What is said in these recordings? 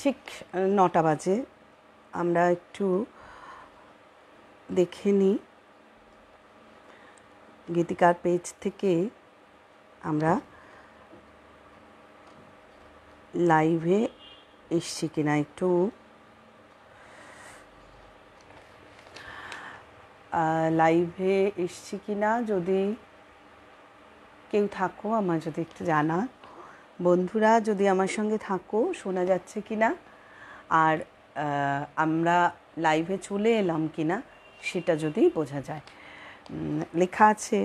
ঠিক নটা বাজে আমরা একটু দেখে নিই গীতিকার পেজ থেকে আমরা লাইভে এসছি কিনা একটু লাইভে এসছি কিনা যদি কেউ থাকো আমার যদি একটু জানা বন্ধুরা যদি আমার সঙ্গে থাকো শোনা যাচ্ছে কি না আর আমরা লাইভে চলে এলাম কি না সেটা যদি বোঝা যায় লেখা আছে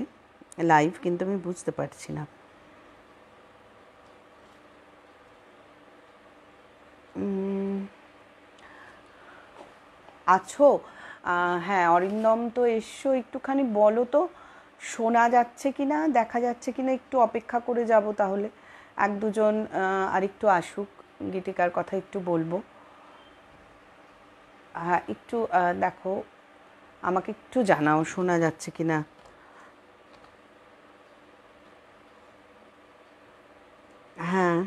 লাইভ কিন্তু আমি বুঝতে পারছি না আছো হ্যাঁ অরিন্দম তো এসো একটুখানি বলো তো শোনা যাচ্ছে কি না দেখা যাচ্ছে কি না একটু অপেক্ষা করে যাব তাহলে এক দুজন আরেকটু আসুক গীতিকার কথা একটু বলবো হ্যাঁ একটু দেখো আমাকে একটু জানাও শোনা যাচ্ছে কি না হ্যাঁ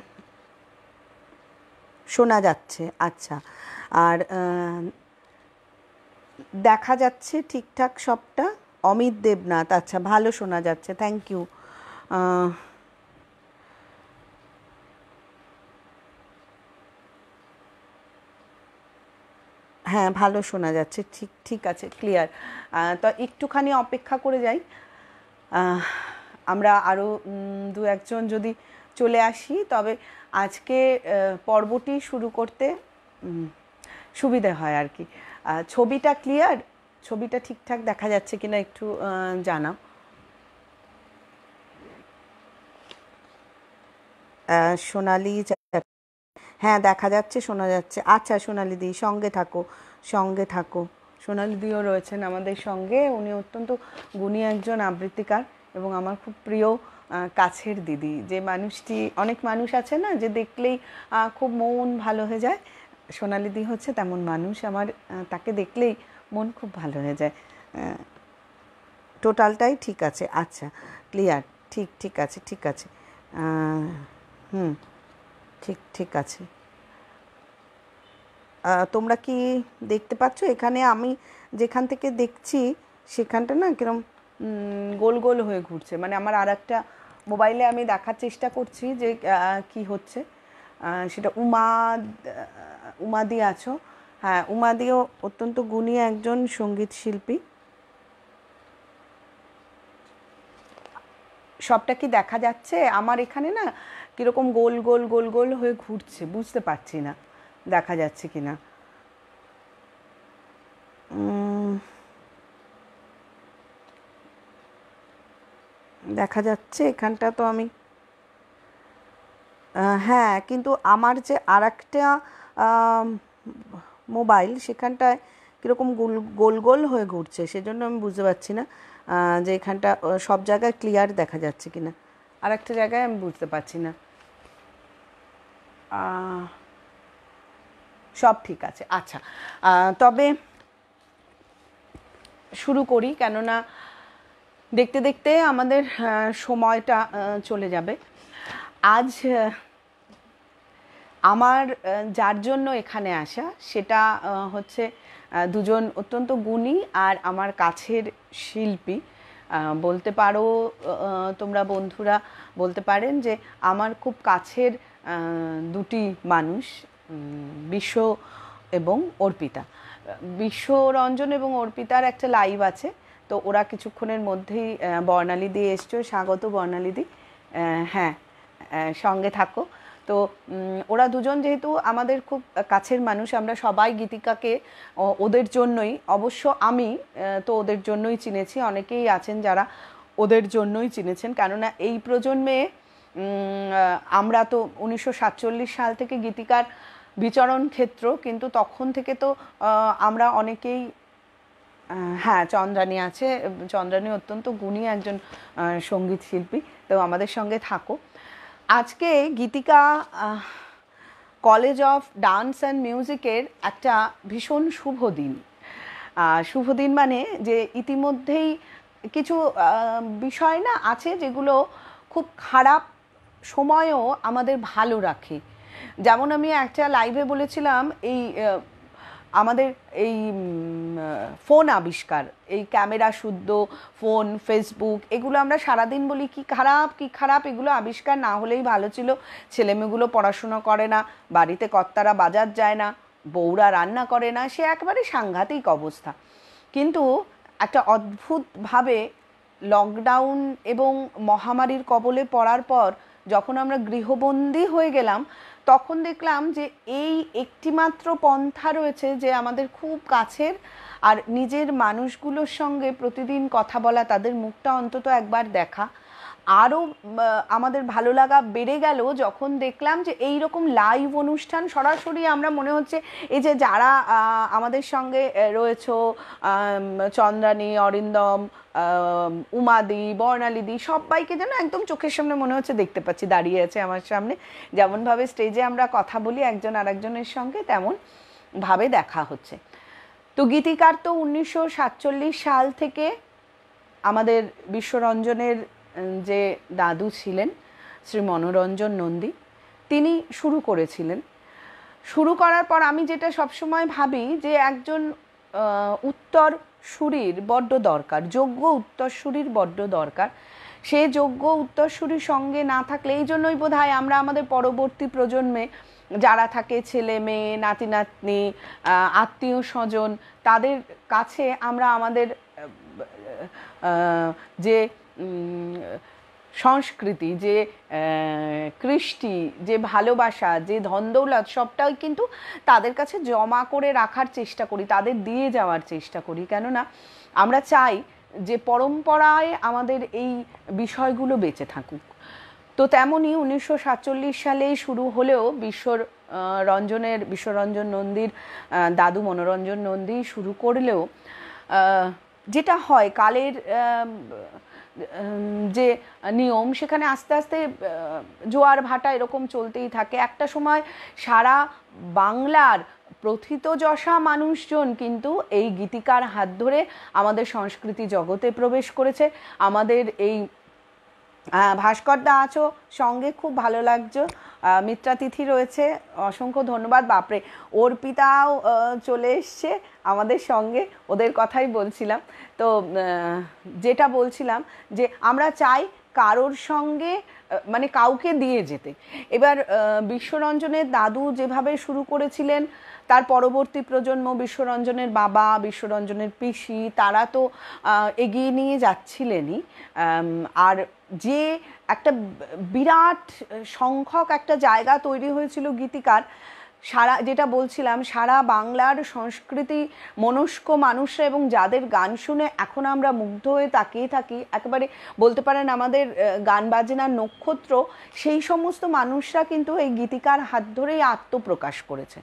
শোনা যাচ্ছে আচ্ছা আর দেখা যাচ্ছে ঠিকঠাক সবটা অমিত দেবনাথ আচ্ছা ভালো শোনা যাচ্ছে থ্যাংক ইউ হ্যাঁ ভালো শোনা যাচ্ছে ঠিক ঠিক আছে ক্লিয়ার তো একটুখানি অপেক্ষা করে যাই আমরা আরও দু একজন যদি চলে আসি তবে আজকে পর্বটি শুরু করতে সুবিধে হয় আর কি ছবিটা ক্লিয়ার ছবিটা ঠিকঠাক দেখা যাচ্ছে কিনা একটু জানাও সোনালি হ্যাঁ দেখা যাচ্ছে শোনা যাচ্ছে আচ্ছা সোনালি দি সঙ্গে থাকো সঙ্গে থাকো সোনালি দিও রয়েছেন আমাদের সঙ্গে উনি অত্যন্ত গুণী একজন আবৃত্তিকার এবং আমার খুব প্রিয় কাছের দিদি যে মানুষটি অনেক মানুষ আছে না যে দেখলেই খুব মন ভালো হয়ে যায় সোনালি দি হচ্ছে তেমন মানুষ আমার তাকে দেখলেই মন খুব ভালো হয়ে যায় টোটালটাই ঠিক আছে আচ্ছা ক্লিয়ার ঠিক ঠিক আছে ঠিক আছে হুম ঠিক ঠিক আছে তোমরা কি দেখতে পাচ্ছ এখানে আমি যেখান থেকে দেখছি সেখানটা না কিরম গোল গোল হয়ে ঘুরছে মানে আমার আর একটা মোবাইলে আমি দেখার চেষ্টা করছি যে কি হচ্ছে সেটা উমা উমাদি আছো হ্যাঁ উমাদিও অত্যন্ত গুণী একজন সঙ্গীত শিল্পী সবটা কি দেখা যাচ্ছে আমার এখানে না কীরকম গোল গোল গোল গোল হয়ে ঘুরছে বুঝতে পারছি না দেখা যাচ্ছে কি না দেখা যাচ্ছে এখানটা তো আমি হ্যাঁ কিন্তু আমার যে আর মোবাইল সেখানটায় কীরকম গোল গোল গোল হয়ে ঘুরছে সেজন্য আমি বুঝতে পারছি না যে এখানটা সব জায়গায় ক্লিয়ার দেখা যাচ্ছে কি না আর একটা জায়গায় আমি বুঝতে পারছি না সব ঠিক আছে আচ্ছা তবে শুরু করি কেননা দেখতে দেখতে আমাদের সময়টা চলে যাবে আজ আমার যার জন্য এখানে আসা সেটা হচ্ছে দুজন অত্যন্ত গুণী আর আমার কাছের শিল্পী বলতে পারো তোমরা বন্ধুরা বলতে পারেন যে আমার খুব কাছের দুটি মানুষ বিশ্ব এবং অর্পিতা বিশ্বরঞ্জন এবং অর্পিতার একটা লাইভ আছে তো ওরা কিছুক্ষণের মধ্যেই বর্ণালী দিয়ে এসছো স্বাগত বর্ণালী দি হ্যাঁ সঙ্গে থাকো তো ওরা দুজন যেহেতু আমাদের খুব কাছের মানুষ আমরা সবাই গীতিকাকে ওদের জন্যই অবশ্য আমি তো ওদের জন্যই চিনেছি অনেকেই আছেন যারা ওদের জন্যই চিনেছেন কেননা এই প্রজন্মে আমরা তো উনিশশো সাল থেকে গীতিকার বিচরণ ক্ষেত্র কিন্তু তখন থেকে তো আমরা অনেকেই হ্যাঁ চন্দ্রানী আছে চন্দ্রানী অত্যন্ত গুণী একজন সঙ্গীত শিল্পী তো আমাদের সঙ্গে থাকো আজকে Geetika college of dance and মিউজিকের একটা ভীষণ শুভ দিন শুভ দিন মানে যে ইতিমধ্যেই কিছু বিষয় না আছে যেগুলো খুব খারাপ সময়ও আমাদের ভালো রাখে যেমন আমি একটা লাইভে বলেছিলাম এই আমাদের এই ফোন আবিষ্কার এই ক্যামেরা শুদ্ধ ফোন ফেসবুক এগুলো আমরা সারাদিন বলি কি খারাপ কি খারাপ এগুলো আবিষ্কার না হলেই ভালো ছিল ছেলেমেয়েগুলো পড়াশুনো করে না বাড়িতে কর্তারা বাজার যায় না বউরা রান্না করে না সে একেবারে সাংঘাতিক অবস্থা কিন্তু একটা অদ্ভুতভাবে লকডাউন এবং মহামারীর কবলে পড়ার পর যখন আমরা গৃহবন্দী হয়ে গেলাম তখন দেখলাম যে এই একটিমাত্র পন্থা রয়েছে যে আমাদের খুব কাছের আর নিজের মানুষগুলোর সঙ্গে প্রতিদিন কথা বলা তাদের মুখটা অন্তত একবার দেখা আরও আমাদের ভালো লাগা বেড়ে গেল যখন দেখলাম যে এই রকম লাইভ অনুষ্ঠান সরাসরি আমরা মনে হচ্ছে এই যে যারা আমাদের সঙ্গে রয়েছ চন্দ্রানী অরিন্দম উমাদি বর্ণালিদি সবাইকে যেন একদম চোখের সামনে মনে হচ্ছে দেখতে পাচ্ছি দাঁড়িয়ে আছে আমার সামনে যেমনভাবে স্টেজে আমরা কথা বলি একজন আরেকজনের সঙ্গে তেমন ভাবে দেখা হচ্ছে তো গীতিকার তো উনিশশো সাল থেকে আমাদের বিশ্বরঞ্জনের যে দাদু ছিলেন শ্রী মনোরঞ্জন নন্দী তিনি শুরু করেছিলেন শুরু করার পর আমি যেটা সবসময় ভাবি যে একজন উত্তর সুরির বড্ড দরকার যোগ্য উত্তরসূরির বড্ড দরকার সে যোগ্য উত্তরসূরির সঙ্গে না থাকলে এই জন্যই বোধ হয় আমরা আমাদের পরবর্তী প্রজন্মে যারা থাকে ছেলে মেয়ে নাতি নাতনি আত্মীয় স্বজন তাদের কাছে আমরা আমাদের যে সংস্কৃতি যে কৃষ্টি যে ভালোবাসা যে ধন দৌলত সবটাই কিন্তু তাদের কাছে জমা করে রাখার চেষ্টা করি তাদের দিয়ে যাওয়ার চেষ্টা করি কেননা আমরা চাই যে পরম্পরায় আমাদের এই বিষয়গুলো বেঁচে থাকুক তো তেমনই উনিশশো সাতচল্লিশ সালে শুরু হলেও বিশ্ব রঞ্জনের বিশ্বরঞ্জন নন্দীর দাদু মনোরঞ্জন নন্দী শুরু করলেও যেটা হয় কালের যে নিয়ম সেখানে আস্তে আস্তে জোয়ার ভাটা এরকম চলতেই থাকে একটা সময় সারা বাংলার প্রথিতযশা মানুষজন কিন্তু এই গীতিকার হাত ধরে আমাদের সংস্কৃতি জগতে প্রবেশ করেছে আমাদের এই ভাস্করদা আছো সঙ্গে খুব ভালো লাগছো মিত্রাতিথি রয়েছে অসংখ্য ধন্যবাদ বাপরে অর্পিতাও চলে এসছে আমাদের সঙ্গে ওদের কথাই বলছিলাম তো যেটা বলছিলাম যে আমরা চাই কারোর সঙ্গে মানে কাউকে দিয়ে যেতে এবার বিশ্বরঞ্জনের দাদু যেভাবে শুরু করেছিলেন তার পরবর্তী প্রজন্ম বিশ্বরঞ্জনের বাবা বিশ্বরঞ্জনের পিসি তারা তো এগিয়ে নিয়ে যাচ্ছিলেনই আর যে একটা বিরাট সংখ্যক একটা জায়গা তৈরি হয়েছিল গীতিকার সারা যেটা বলছিলাম সারা বাংলার সংস্কৃতি মনস্ক মানুষরা এবং যাদের গান শুনে এখন আমরা মুগ্ধ হয়ে তাকিয়ে থাকি একেবারে বলতে পারেন আমাদের গান বাজনার নক্ষত্র সেই সমস্ত মানুষরা কিন্তু এই গীতিকার হাত ধরেই আত্মপ্রকাশ করেছে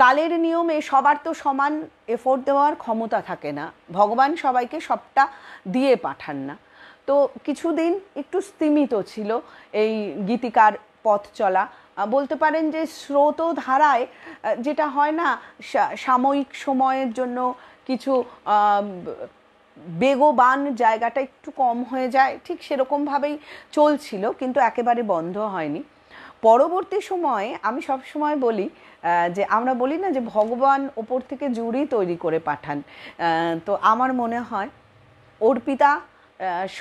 কালের নিয়মে সবার তো সমান এফোর্ট দেওয়ার ক্ষমতা থাকে না ভগবান সবাইকে সবটা দিয়ে পাঠান না তো কিছুদিন একটু স্তিমিত ছিল এই গীতিকার পথ চলা বলতে পারেন যে স্রোত ধারায় যেটা হয় না সাময়িক সময়ের জন্য কিছু বেগবান জায়গাটা একটু কম হয়ে যায় ঠিক সেরকমভাবেই চলছিল কিন্তু একেবারে বন্ধ হয়নি পরবর্তী সময়ে আমি সবসময় বলি যে আমরা বলি না যে ভগবান ওপর থেকে জুড়ি তৈরি করে পাঠান তো আমার মনে হয় অর্পিতা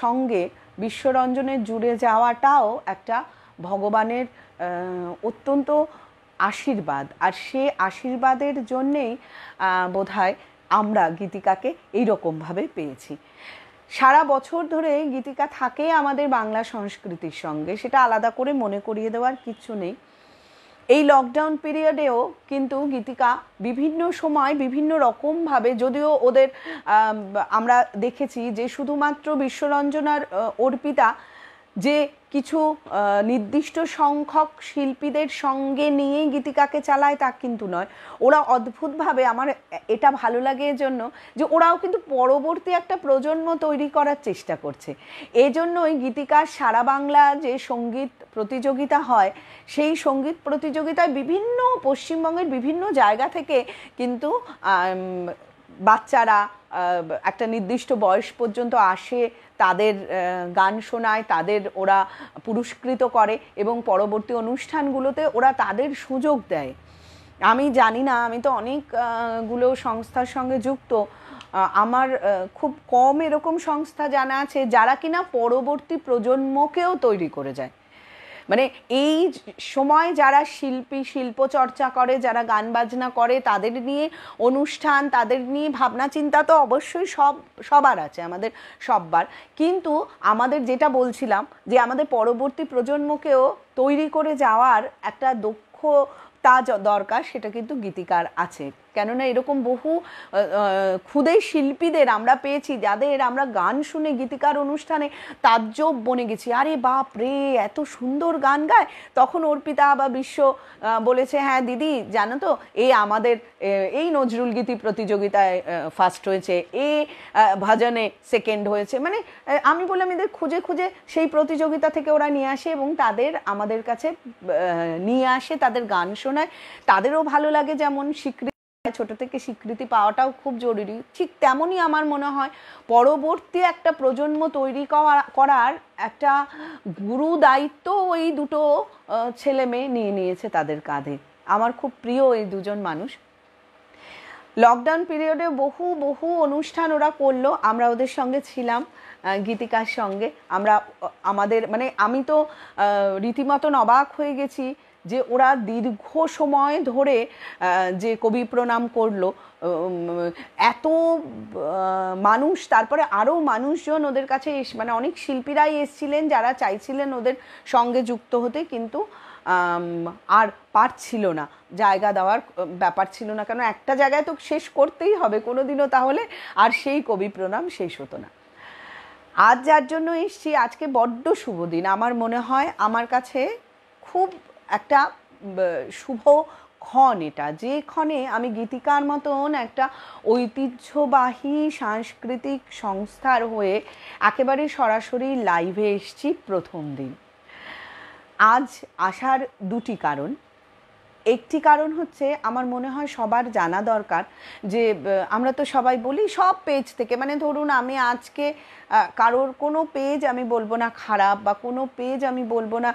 সঙ্গে বিশ্বরঞ্জনের জুড়ে যাওয়াটাও একটা ভগবানের অত্যন্ত আশীর্বাদ আর সে আশীর্বাদের জন্যেই বোধহয় আমরা গীতিকাকে এইরকমভাবে পেয়েছি সারা বছর ধরে গীতিকা থাকে আমাদের বাংলা সংস্কৃতির সঙ্গে সেটা আলাদা করে মনে করিয়ে দেওয়ার কিচ্ছু নেই এই লকডাউন পিরিয়ডেও কিন্তু গীতিকা বিভিন্ন সময় বিভিন্ন রকমভাবে যদিও ওদের আমরা দেখেছি যে শুধুমাত্র বিশ্বরঞ্জনার অর্পিতা যে কিছু নির্দিষ্ট সংখ্যক শিল্পীদের সঙ্গে নিয়েই গীতিকাকে চালায় তা কিন্তু নয় ওরা অদ্ভুতভাবে আমার এটা ভালো লাগে জন্য যে ওরাও কিন্তু পরবর্তী একটা প্রজন্ম তৈরি করার চেষ্টা করছে এজন্যই গীতিকার সারা বাংলা যে সঙ্গীত প্রতিযোগিতা হয় সেই সঙ্গীত প্রতিযোগিতায় বিভিন্ন পশ্চিমবঙ্গের বিভিন্ন জায়গা থেকে কিন্তু বাচ্চারা একটা নির্দিষ্ট বয়স পর্যন্ত আসে তাদের গান শোনায় তাদের ওরা পুরস্কৃত করে এবং পরবর্তী অনুষ্ঠানগুলোতে ওরা তাদের সুযোগ দেয় আমি জানি না আমি তো অনেকগুলো সংস্থার সঙ্গে যুক্ত আমার খুব কম এরকম সংস্থা জানা আছে যারা কিনা পরবর্তী প্রজন্মকেও তৈরি করে যায় মানে এই সময় যারা শিল্পী শিল্প চর্চা করে যারা গান বাজনা করে তাদের নিয়ে অনুষ্ঠান তাদের নিয়ে ভাবনা চিন্তা তো অবশ্যই সব সবার আছে আমাদের সব্বার কিন্তু আমাদের যেটা বলছিলাম যে আমাদের পরবর্তী প্রজন্মকেও তৈরি করে যাওয়ার একটা দক্ষতা দরকার সেটা কিন্তু গীতিকার আছে কেননা এরকম বহু খুদে শিল্পীদের আমরা পেয়েছি যাদের আমরা গান শুনে গীতিকার অনুষ্ঠানে তাজ্জব বনে গেছি আরে বাপ রে এত সুন্দর গান গায় তখন অর্পিতা বা বিশ্ব বলেছে হ্যাঁ দিদি জানো তো এ আমাদের এই নজরুল গীতি প্রতিযোগিতায় ফার্স্ট হয়েছে এ ভাজনে সেকেন্ড হয়েছে মানে আমি বললাম এদের খুঁজে খুঁজে সেই প্রতিযোগিতা থেকে ওরা নিয়ে আসে এবং তাদের আমাদের কাছে নিয়ে আসে তাদের গান শোনায় তাদেরও ভালো লাগে যেমন স্বীকৃতি ছোট থেকে স্বীকৃতি পাওয়াটাও খুব জরুরি ঠিক তেমনই আমার মনে হয় পরবর্তী একটা প্রজন্ম তৈরি করার একটা গুরু দায়িত্ব ওই দুটো ছেলে মেয়ে নিয়ে নিয়েছে তাদের কাঁধে আমার খুব প্রিয় এই দুজন মানুষ লকডাউন পিরিয়ডে বহু বহু অনুষ্ঠান ওরা করলো আমরা ওদের সঙ্গে ছিলাম গীতিকার সঙ্গে আমরা আমাদের মানে আমি তো রীতিমতন অবাক হয়ে গেছি যে ওরা দীর্ঘ সময় ধরে যে কবি প্রণাম করলো এত মানুষ তারপরে আরও মানুষজন ওদের কাছে এস মানে অনেক শিল্পীরাই এসছিলেন যারা চাইছিলেন ওদের সঙ্গে যুক্ত হতে কিন্তু আর পারছিল না জায়গা দেওয়ার ব্যাপার ছিল না কেন একটা জায়গায় তো শেষ করতেই হবে কোনো দিনও তাহলে আর সেই কবি প্রণাম শেষ হতো না আজ যার জন্য এসছি আজকে বড্ড শুভ দিন আমার মনে হয় আমার কাছে খুব একটা শুভ ক্ষণ এটা যে ক্ষণে আমি গীতিকার মতন একটা ঐতিহ্যবাহী সাংস্কৃতিক সংস্থার হয়ে একেবারে সরাসরি লাইভে এসছি প্রথম দিন আজ আসার দুটি কারণ একটি কারণ হচ্ছে আমার মনে হয় সবার জানা দরকার যে আমরা তো সবাই বলি সব পেজ থেকে মানে ধরুন আমি আজকে কারোর কোনো পেজ আমি বলবো না খারাপ বা কোনো পেজ আমি বলবো না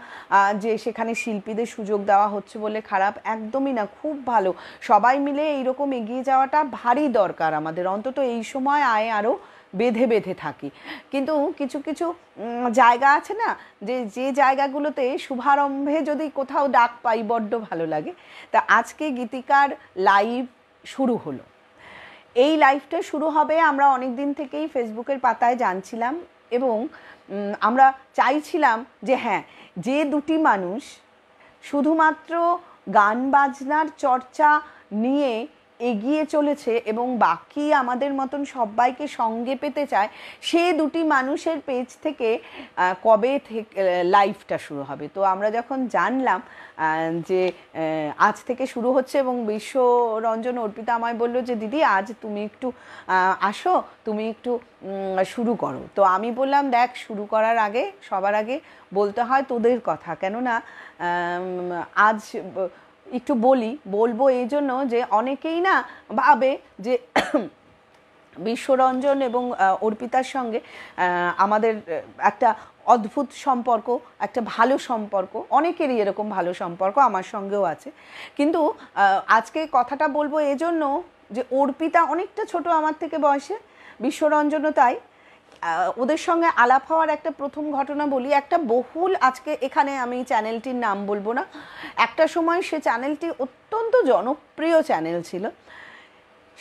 যে সেখানে শিল্পীদের সুযোগ দেওয়া হচ্ছে বলে খারাপ একদমই না খুব ভালো সবাই মিলে এইরকম এগিয়ে যাওয়াটা ভারী দরকার আমাদের অন্তত এই সময় আয় আরও বেঁধে বেঁধে থাকি কিন্তু কিছু কিছু জায়গা আছে না যে যে জায়গাগুলোতে শুভারম্ভে যদি কোথাও ডাক পাই বড্ড ভালো লাগে তা আজকে গীতিকার লাইভ শুরু হলো এই লাইভটা শুরু হবে আমরা অনেক দিন থেকেই ফেসবুকের পাতায় জানছিলাম এবং আমরা চাইছিলাম যে হ্যাঁ যে দুটি মানুষ শুধুমাত্র গান বাজনার চর্চা নিয়ে এগিয়ে চলেছে এবং বাকি আমাদের মতন সবাইকে সঙ্গে পেতে চায় সে দুটি মানুষের পেজ থেকে কবে লাইফটা শুরু হবে তো আমরা যখন জানলাম যে আজ থেকে শুরু হচ্ছে এবং বিশ্বরঞ্জন অর্পিতা আমায় বললো যে দিদি আজ তুমি একটু আসো তুমি একটু শুরু করো তো আমি বললাম দেখ শুরু করার আগে সবার আগে বলতে হয় তোদের কথা কেননা আজ একটু বলি বলবো এই জন্য যে অনেকেই না ভাবে যে বিশ্বরঞ্জন এবং অর্পিতার সঙ্গে আমাদের একটা অদ্ভুত সম্পর্ক একটা ভালো সম্পর্ক অনেকেরই এরকম ভালো সম্পর্ক আমার সঙ্গেও আছে কিন্তু আজকে কথাটা বলবো এজন্য যে অর্পিতা অনেকটা ছোট আমার থেকে বয়সে বিশ্বরঞ্জনও তাই ওদের সঙ্গে আলাপ হওয়ার একটা প্রথম ঘটনা বলি একটা বহুল আজকে এখানে আমি চ্যানেলটির নাম বলবো না একটা সময় সে চ্যানেলটি অত্যন্ত জনপ্রিয় চ্যানেল ছিল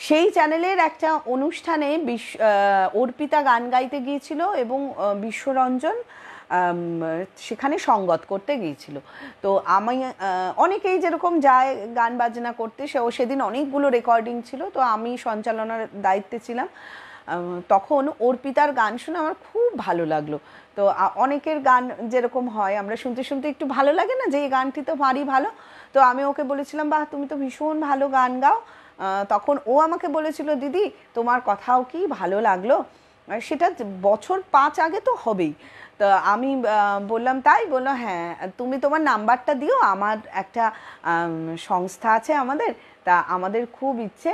সেই চ্যানেলের একটা অনুষ্ঠানে বিশ অর্পিতা গান গাইতে গিয়েছিল এবং বিশ্বরঞ্জন সেখানে সঙ্গত করতে গিয়েছিল তো আমি অনেকেই যেরকম যায় গান বাজনা করতে সে সেদিন অনেকগুলো রেকর্ডিং ছিল তো আমি সঞ্চালনার দায়িত্বে ছিলাম তখন অর্পিতার গান শুনে আমার খুব ভালো লাগলো তো অনেকের গান যেরকম হয় আমরা শুনতে শুনতে একটু ভালো লাগে না যে এই গানটি তো ভারী ভালো তো আমি ওকে বলেছিলাম বাহ তুমি তো ভীষণ ভালো গান গাও তখন ও আমাকে বলেছিল দিদি তোমার কথাও কি ভালো লাগলো সেটা বছর পাঁচ আগে তো হবেই তো আমি বললাম তাই বললো হ্যাঁ তুমি তোমার নাম্বারটা দিও আমার একটা সংস্থা আছে আমাদের তা আমাদের খুব ইচ্ছে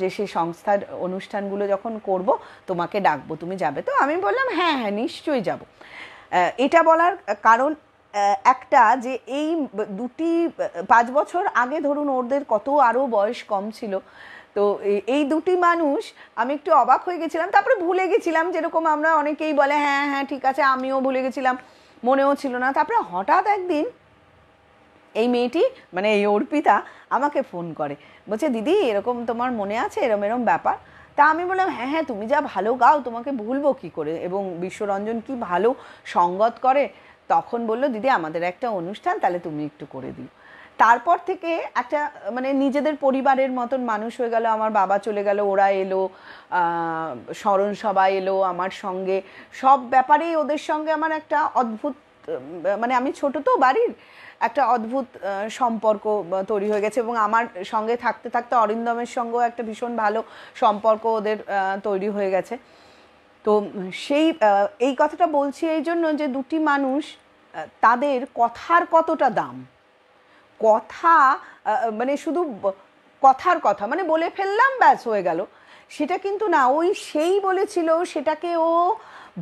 যে সেই সংস্থার অনুষ্ঠানগুলো যখন করব তোমাকে ডাকবো তুমি যাবে তো আমি বললাম হ্যাঁ হ্যাঁ নিশ্চয়ই যাব এটা বলার কারণ একটা যে এই দুটি পাঁচ বছর আগে ধরুন ওদের কত আরও বয়স কম ছিল তো এই দুটি মানুষ আমি একটু অবাক হয়ে গেছিলাম তারপরে ভুলে গেছিলাম যেরকম আমরা অনেকেই বলে হ্যাঁ হ্যাঁ ঠিক আছে আমিও ভুলে গেছিলাম মনেও ছিল না তারপরে হঠাৎ একদিন এই মেয়েটি মানে এই অর্পিতা আমাকে ফোন করে বলছে দিদি এরকম তোমার মনে আছে এরম এরম ব্যাপার তা আমি বললাম হ্যাঁ হ্যাঁ তুমি যা ভালো গাও তোমাকে ভুলবো কী করে এবং বিশ্বরঞ্জন কি ভালো সঙ্গত করে তখন বললো দিদি আমাদের একটা অনুষ্ঠান তাহলে তুমি একটু করে দিও তারপর থেকে একটা মানে নিজেদের পরিবারের মতন মানুষ হয়ে গেল আমার বাবা চলে গেল ওরা এলো স্মরণ সবাই এলো আমার সঙ্গে সব ব্যাপারেই ওদের সঙ্গে আমার একটা অদ্ভুত মানে আমি ছোট তো বাড়ির একটা অদ্ভুত সম্পর্ক তৈরি হয়ে গেছে এবং আমার সঙ্গে থাকতে থাকতে অরিন্দমের সঙ্গেও একটা ভীষণ ভালো সম্পর্ক ওদের তৈরি হয়ে গেছে তো সেই এই কথাটা বলছি এই জন্য যে দুটি মানুষ তাদের কথার কতটা দাম কথা মানে শুধু কথার কথা মানে বলে ফেললাম ব্যাস হয়ে গেল সেটা কিন্তু না ওই সেই বলেছিল সেটাকে ও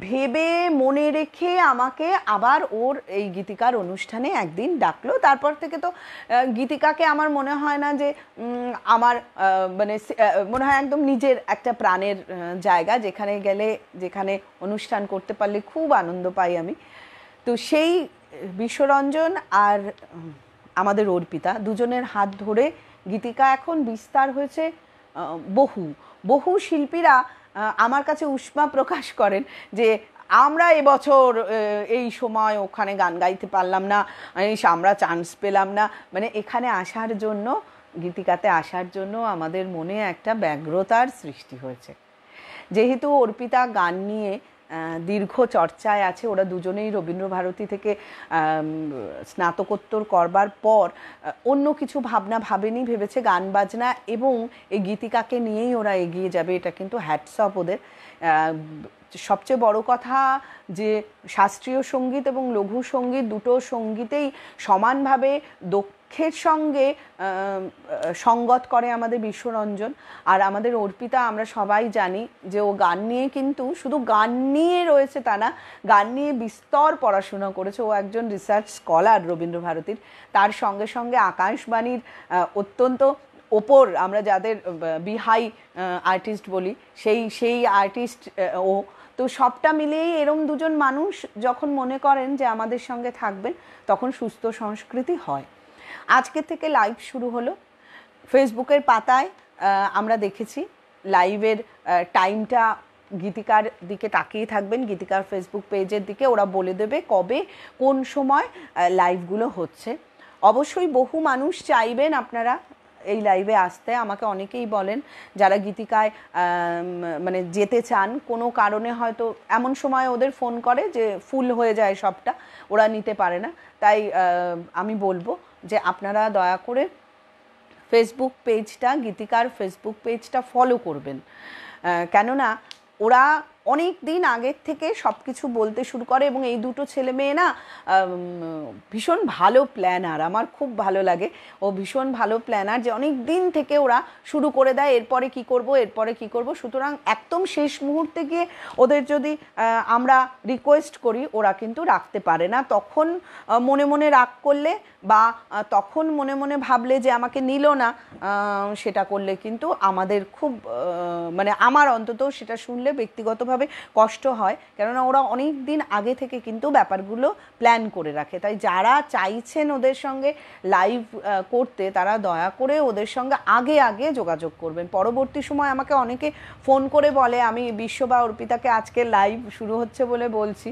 ভেবে মনে রেখে আমাকে আবার ওর এই গীতিকার অনুষ্ঠানে একদিন ডাকলো তারপর থেকে তো গীতিকাকে আমার মনে হয় না যে আমার মানে মনে হয় একদম নিজের একটা প্রাণের জায়গা যেখানে গেলে যেখানে অনুষ্ঠান করতে পারলে খুব আনন্দ পাই আমি তো সেই বিশ্বরঞ্জন আর আমাদের অর্পিতা দুজনের হাত ধরে গীতিকা এখন বিস্তার হয়েছে বহু বহু শিল্পীরা আমার কাছে উষ্মা প্রকাশ করেন যে আমরা এবছর এই সময় ওখানে গান গাইতে পারলাম না আমরা চান্স পেলাম না মানে এখানে আসার জন্য গীতিকাতে আসার জন্য আমাদের মনে একটা ব্যগ্রতার সৃষ্টি হয়েছে যেহেতু অর্পিতা গান নিয়ে দীর্ঘ চর্চায় আছে ওরা দুজনেই রবীন্দ্রভারতী থেকে স্নাতকোত্তর করবার পর অন্য কিছু ভাবনা ভাবেনি ভেবেছে গান বাজনা এবং এই গীতিকাকে নিয়েই ওরা এগিয়ে যাবে এটা কিন্তু হ্যাটসঅপ ওদের সবচেয়ে বড় কথা যে শাস্ত্রীয় সঙ্গীত এবং লঘু সঙ্গীত দুটো সঙ্গীতেই সমানভাবে দক্ষ দুঃখের সঙ্গে সঙ্গত করে আমাদের বিশ্বরঞ্জন আর আমাদের অর্পিতা আমরা সবাই জানি যে ও গান নিয়ে কিন্তু শুধু গান নিয়ে রয়েছে তা না গান নিয়ে বিস্তর পড়াশোনা করেছে ও একজন রিসার্চ স্কলার রবীন্দ্রভারতীর তার সঙ্গে সঙ্গে আকাশবাণীর অত্যন্ত ওপর আমরা যাদের বিহাই আর্টিস্ট বলি সেই সেই আর্টিস্ট ও তো সবটা মিলিয়েই এরম দুজন মানুষ যখন মনে করেন যে আমাদের সঙ্গে থাকবেন তখন সুস্থ সংস্কৃতি হয় আজকে থেকে লাইভ শুরু হলো ফেসবুকের পাতায় আমরা দেখেছি লাইভের টাইমটা গীতিকার দিকে তাকিয়ে থাকবেন গীতিকার ফেসবুক পেজের দিকে ওরা বলে দেবে কবে কোন সময় লাইভগুলো হচ্ছে অবশ্যই বহু মানুষ চাইবেন আপনারা এই লাইভে আসতে আমাকে অনেকেই বলেন যারা গীতিকায় মানে যেতে চান কোনো কারণে হয়তো এমন সময় ওদের ফোন করে যে ফুল হয়ে যায় সবটা ওরা নিতে পারে না তাই আমি বলবো যে আপনারা দয়া করে ফেসবুক পেজটা গীতিকার ফেসবুক পেজটা ফলো করবেন কেননা ওরা অনেক দিন আগের থেকে সব কিছু বলতে শুরু করে এবং এই দুটো ছেলে মেয়ে না ভীষণ ভালো প্ল্যানার আমার খুব ভালো লাগে ও ভীষণ ভালো প্ল্যানার যে অনেক দিন থেকে ওরা শুরু করে দেয় এরপরে কি করব এরপরে কি করব সুতরাং একদম শেষ মুহূর্তে গিয়ে ওদের যদি আমরা রিকোয়েস্ট করি ওরা কিন্তু রাখতে পারে না তখন মনে মনে রাগ করলে বা তখন মনে মনে ভাবলে যে আমাকে নিল না সেটা করলে কিন্তু আমাদের খুব মানে আমার অন্তত সেটা শুনলে ব্যক্তিগতভাবে ভীষণভাবে কষ্ট হয় কেননা ওরা অনেক দিন আগে থেকে কিন্তু ব্যাপারগুলো প্ল্যান করে রাখে তাই যারা চাইছেন ওদের সঙ্গে লাইভ করতে তারা দয়া করে ওদের সঙ্গে আগে আগে যোগাযোগ করবেন পরবর্তী সময় আমাকে অনেকে ফোন করে বলে আমি বিশ্ব বা অর্পিতাকে আজকে লাইভ শুরু হচ্ছে বলে বলছি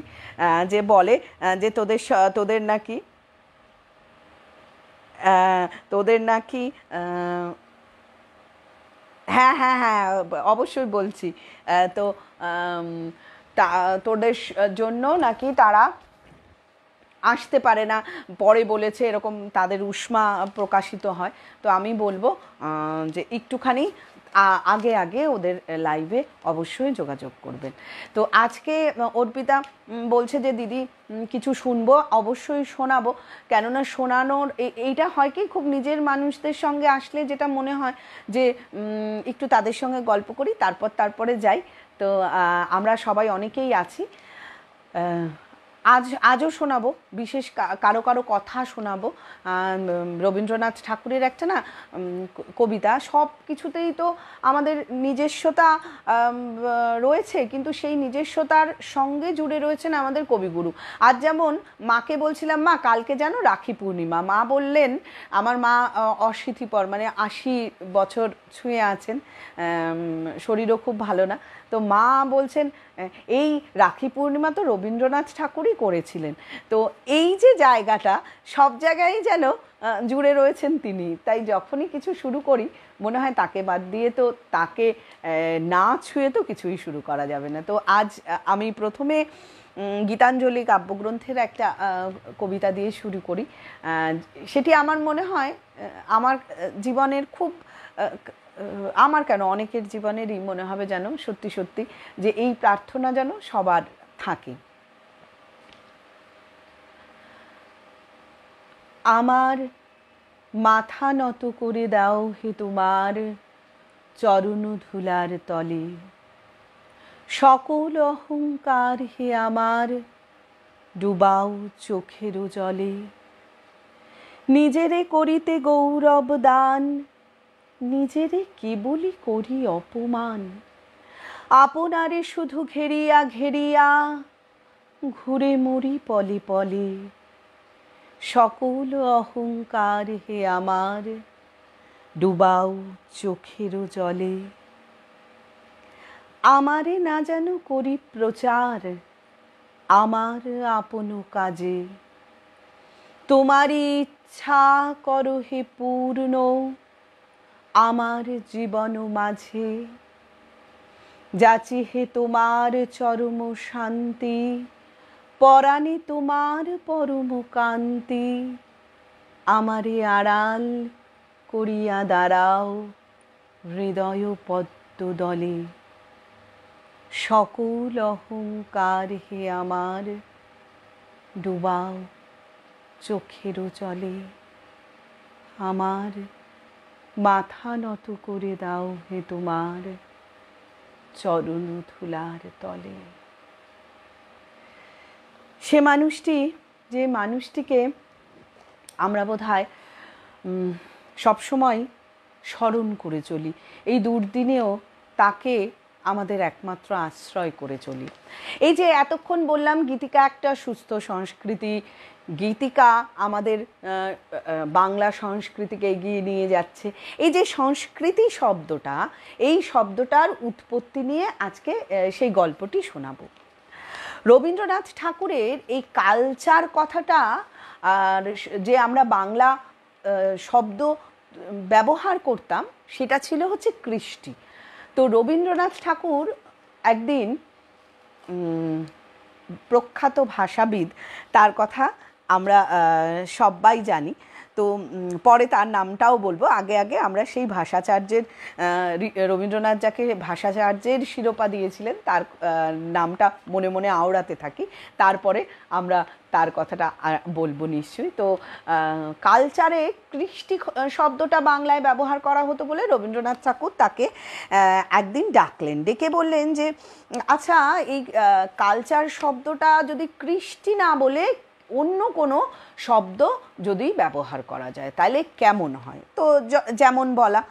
যে বলে যে তোদের তোদের নাকি তোদের নাকি হ্যাঁ হ্যাঁ হ্যাঁ অবশ্যই বলছি তো তোদের জন্য নাকি তারা আসতে পারে না পরে বলেছে এরকম তাদের উষ্মা প্রকাশিত হয় তো আমি বলবো যে একটুখানি আগে আগে ওদের লাইভে অবশ্যই যোগাযোগ করবেন তো আজকে অর্পিতা বলছে যে দিদি কিছু শুনবো অবশ্যই শোনাবো কেননা শোনানোর এইটা হয় কি খুব নিজের মানুষদের সঙ্গে আসলে যেটা মনে হয় যে একটু তাদের সঙ্গে গল্প করি তারপর তারপরে যাই তো আমরা সবাই অনেকেই আছি আজ আজও শোনাবো বিশেষ কারো কারো কথা শোনাবো রবীন্দ্রনাথ ঠাকুরের একটা না কবিতা সব কিছুতেই তো আমাদের নিজস্বতা রয়েছে কিন্তু সেই নিজস্বতার সঙ্গে জুড়ে রয়েছেন আমাদের কবিগুরু আজ যেমন মাকে বলছিলাম মা কালকে যেন রাখি পূর্ণিমা মা বললেন আমার মা অশীতিপর মানে আশি বছর ছুঁয়ে আছেন শরীরও খুব ভালো না তো মা বলছেন এই রাখি পূর্ণিমা তো রবীন্দ্রনাথ ঠাকুরই করেছিলেন তো এই যে জায়গাটা সব জায়গায় যেন জুড়ে রয়েছেন তিনি তাই যখনই কিছু শুরু করি মনে হয় তাকে বাদ দিয়ে তো তাকে না ছুঁয়ে তো কিছুই শুরু করা যাবে না তো আজ আমি প্রথমে গীতাঞ্জলি কাব্যগ্রন্থের একটা কবিতা দিয়ে শুরু করি সেটি আমার মনে হয় আমার জীবনের খুব আমার কেন অনেকের জীবনেরই মনে হবে যেন সত্যি সত্যি যে এই প্রার্থনা যেন সবার থাকে আমার মাথা নত করে দাও হে তোমার চরণ ধুলার তলে সকল অহংকার হে আমার ডুবাও চোখেরও জলে নিজেরে করিতে গৌরব দান নিজেরে কেবলই করি অপমান আপনারে শুধু ঘেরিয়া ঘেরিয়া ঘুরে মরি পলে পলে সকল অহংকার হে আমার ডুবাও চোখেরও জলে আমারে না যেন করি প্রচার আমার আপন কাজে তোমারই ইচ্ছা করো হে পূর্ণ আমার জীবন মাঝে যাচি হে তোমার চরম শান্তি পরাণে তোমার পরম কান্তি আমারে আড়াল করিয়া দাঁড়াও হৃদয় পদ্মদলে সকল অহংকার হে আমার ডুবাও চোখেরও চলে আমার মাথা নত করে দাও হে তোমার চরণ ধুলার তলে সে মানুষটি যে মানুষটিকে আমরা বোধ হয় সবসময় স্মরণ করে চলি এই দুর্দিনেও তাকে আমাদের একমাত্র আশ্রয় করে চলি এই যে এতক্ষণ বললাম গীতিকা একটা সুস্থ সংস্কৃতি গীতিকা আমাদের বাংলা সংস্কৃতিকে এগিয়ে নিয়ে যাচ্ছে এই যে সংস্কৃতি শব্দটা এই শব্দটার উৎপত্তি নিয়ে আজকে সেই গল্পটি শোনাবো রবীন্দ্রনাথ ঠাকুরের এই কালচার কথাটা আর যে আমরা বাংলা শব্দ ব্যবহার করতাম সেটা ছিল হচ্ছে কৃষ্টি তো রবীন্দ্রনাথ ঠাকুর একদিন প্রখ্যাত ভাষাবিদ তার কথা আমরা সবাই জানি তো পরে তার নামটাও বলবো আগে আগে আমরা সেই ভাষাচার্যের রবীন্দ্রনাথ যাকে ভাষাচার্যের শিরোপা দিয়েছিলেন তার নামটা মনে মনে আওড়াতে থাকি তারপরে আমরা তার কথাটা বলবো নিশ্চয়ই তো কালচারে কৃষ্টি শব্দটা বাংলায় ব্যবহার করা হতো বলে রবীন্দ্রনাথ ঠাকুর তাকে একদিন ডাকলেন ডেকে বললেন যে আচ্ছা এই কালচার শব্দটা যদি কৃষ্টি না বলে অন্য কোনো শব্দ যদি ব্যবহার করা যায় তাহলে কেমন হয় তো যেমন বলা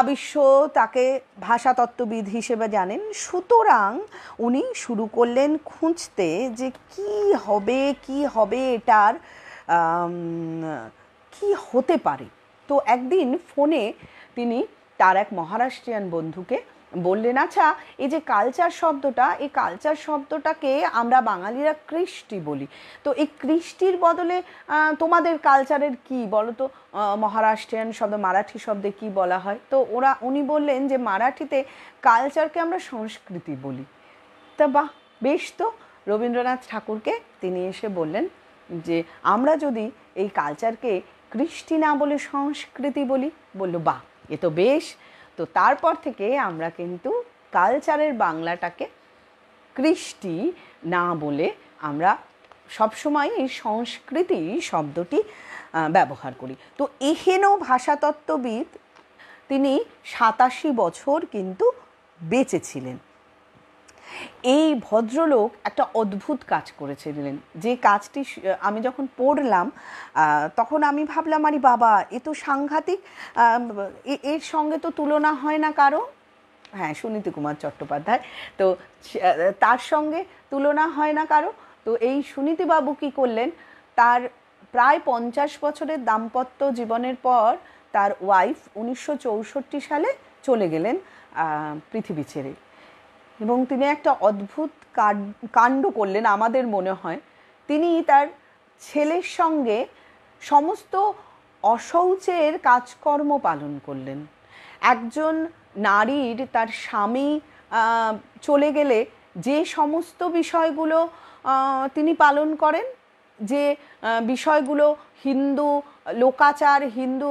আবিশ্ব তাকে ভাষাতত্ত্ববিদ হিসেবে জানেন সুতরাং উনি শুরু করলেন খুঁজতে যে কি হবে কি হবে এটার কি হতে পারে তো একদিন ফোনে তিনি তার এক মহারাষ্ট্রিয়ান বন্ধুকে বললেন আচ্ছা এই যে কালচার শব্দটা এই কালচার শব্দটাকে আমরা বাঙালিরা কৃষ্টি বলি তো এই কৃষ্টির বদলে তোমাদের কালচারের কি বলো তো মহারাষ্ট্রিয়ান শব্দ মারাঠি শব্দে কি বলা হয় তো ওরা উনি বললেন যে মারাঠিতে কালচারকে আমরা সংস্কৃতি বলি তা বাহ বেশ তো রবীন্দ্রনাথ ঠাকুরকে তিনি এসে বললেন যে আমরা যদি এই কালচারকে কৃষ্টি না বলে সংস্কৃতি বলি বললো বাহ এ তো বেশ তো তারপর থেকে আমরা কিন্তু কালচারের বাংলাটাকে কৃষ্টি না বলে আমরা সবসময় এই সংস্কৃতি শব্দটি ব্যবহার করি তো এহেন ভাষাতত্ত্ববিদ তিনি সাতাশি বছর কিন্তু বেঁচেছিলেন এই ভদ্রলোক একটা অদ্ভুত কাজ করেছিলেন যে কাজটি আমি যখন পড়লাম তখন আমি ভাবলাম আরে বাবা এ তো সাংঘাতিক এর সঙ্গে তো তুলনা হয় না কারো হ্যাঁ সুনীতি কুমার চট্টোপাধ্যায় তো তার সঙ্গে তুলনা হয় না কারো তো এই সুনীতিবাবু কী করলেন তার প্রায় পঞ্চাশ বছরের দাম্পত্য জীবনের পর তার ওয়াইফ উনিশশো সালে চলে গেলেন পৃথিবী ছেড়ে এবং তিনি একটা অদ্ভুত কাণ্ড করলেন আমাদের মনে হয় তিনি তার ছেলের সঙ্গে সমস্ত অশৌচের কাজকর্ম পালন করলেন একজন নারীর তার স্বামী চলে গেলে যে সমস্ত বিষয়গুলো তিনি পালন করেন যে বিষয়গুলো হিন্দু লোকাচার হিন্দু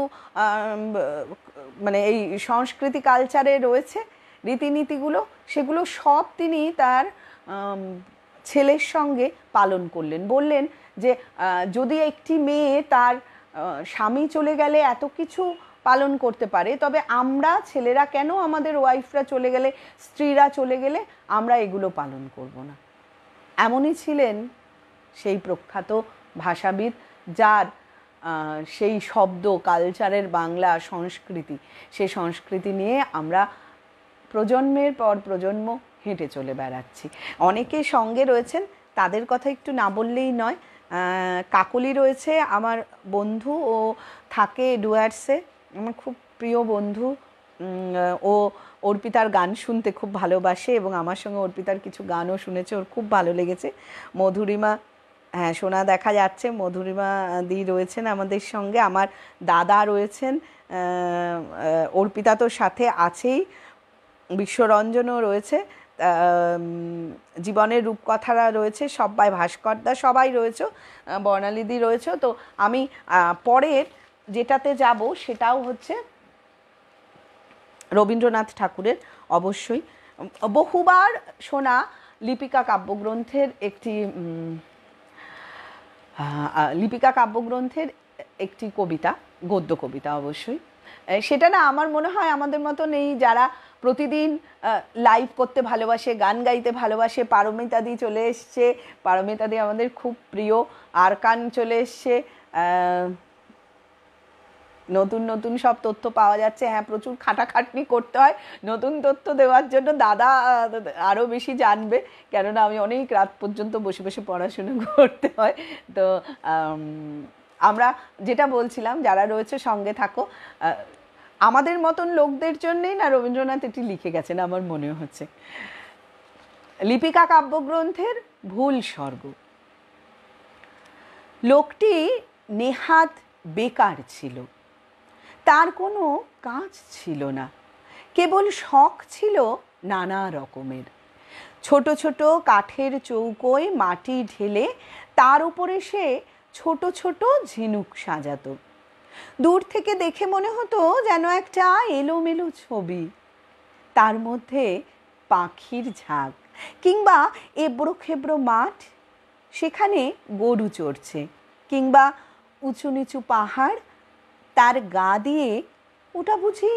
মানে এই সংস্কৃতি কালচারে রয়েছে রীতিনীতিগুলো সেগুলো সব তিনি তার ছেলের সঙ্গে পালন করলেন বললেন যে যদি একটি মেয়ে তার স্বামী চলে গেলে এত কিছু পালন করতে পারে তবে আমরা ছেলেরা কেন আমাদের ওয়াইফরা চলে গেলে স্ত্রীরা চলে গেলে আমরা এগুলো পালন করব না এমনই ছিলেন সেই প্রখ্যাত ভাষাবিদ যার সেই শব্দ কালচারের বাংলা সংস্কৃতি সে সংস্কৃতি নিয়ে আমরা প্রজন্মের পর প্রজন্ম হেঁটে চলে বেড়াচ্ছি অনেকে সঙ্গে রয়েছেন তাদের কথা একটু না বললেই নয় কাকলি রয়েছে আমার বন্ধু ও থাকে ডুয়ার্সে আমার খুব প্রিয় বন্ধু ও অর্পিতার গান শুনতে খুব ভালোবাসে এবং আমার সঙ্গে অর্পিতার কিছু গানও শুনেছে ওর খুব ভালো লেগেছে মধুরিমা হ্যাঁ সোনা দেখা যাচ্ছে মধুরিমা দি রয়েছেন আমাদের সঙ্গে আমার দাদা রয়েছেন অর্পিতা তো সাথে আছেই বিশ্বরঞ্জনও রয়েছে জীবনের রূপকথারা রয়েছে সবাই ভাস্করদা সবাই রয়েছে বর্ণালিদি রয়েছে তো আমি পরের যেটাতে যাব সেটাও হচ্ছে রবীন্দ্রনাথ ঠাকুরের অবশ্যই বহুবার শোনা লিপিকা কাব্যগ্রন্থের একটি লিপিকা কাব্যগ্রন্থের একটি কবিতা গদ্য কবিতা অবশ্যই সেটা না আমার মনে হয় আমাদের মতন এই যারা প্রতিদিন লাইভ করতে ভালোবাসে গান গাইতে ভালোবাসে পারমিতাদি চলে এসছে পারমিতাদি আমাদের খুব প্রিয় আরকান চলে এসছে নতুন নতুন সব তথ্য পাওয়া যাচ্ছে হ্যাঁ প্রচুর খাটাখাটনি করতে হয় নতুন তথ্য দেওয়ার জন্য দাদা আরও বেশি জানবে কেননা আমি অনেক রাত পর্যন্ত বসে বসে পড়াশুনো করতে হয় তো আমরা যেটা বলছিলাম যারা রয়েছে সঙ্গে থাকো আমাদের মতন লোকদের জন্যেই না রবীন্দ্রনাথ এটি লিখে গেছেন আমার মনে হচ্ছে লিপিকা কাব্যগ্রন্থের ভুল স্বর্গ লোকটি নেহাত বেকার ছিল তার কোনো কাজ ছিল না কেবল শখ ছিল নানা রকমের ছোট ছোট কাঠের চৌকোয় মাটি ঢেলে তার উপরে সে ছোট ছোট ঝিনুক সাজাতো দূর থেকে দেখে মনে হতো যেন একটা এলোমেলো ছবি তার মধ্যে পাখির ঝাঁক কিংবা এবড়ো খেবড়ো মাঠ সেখানে গরু চড়ছে কিংবা উঁচু নিচু পাহাড় তার গা দিয়ে ওটা বুঝি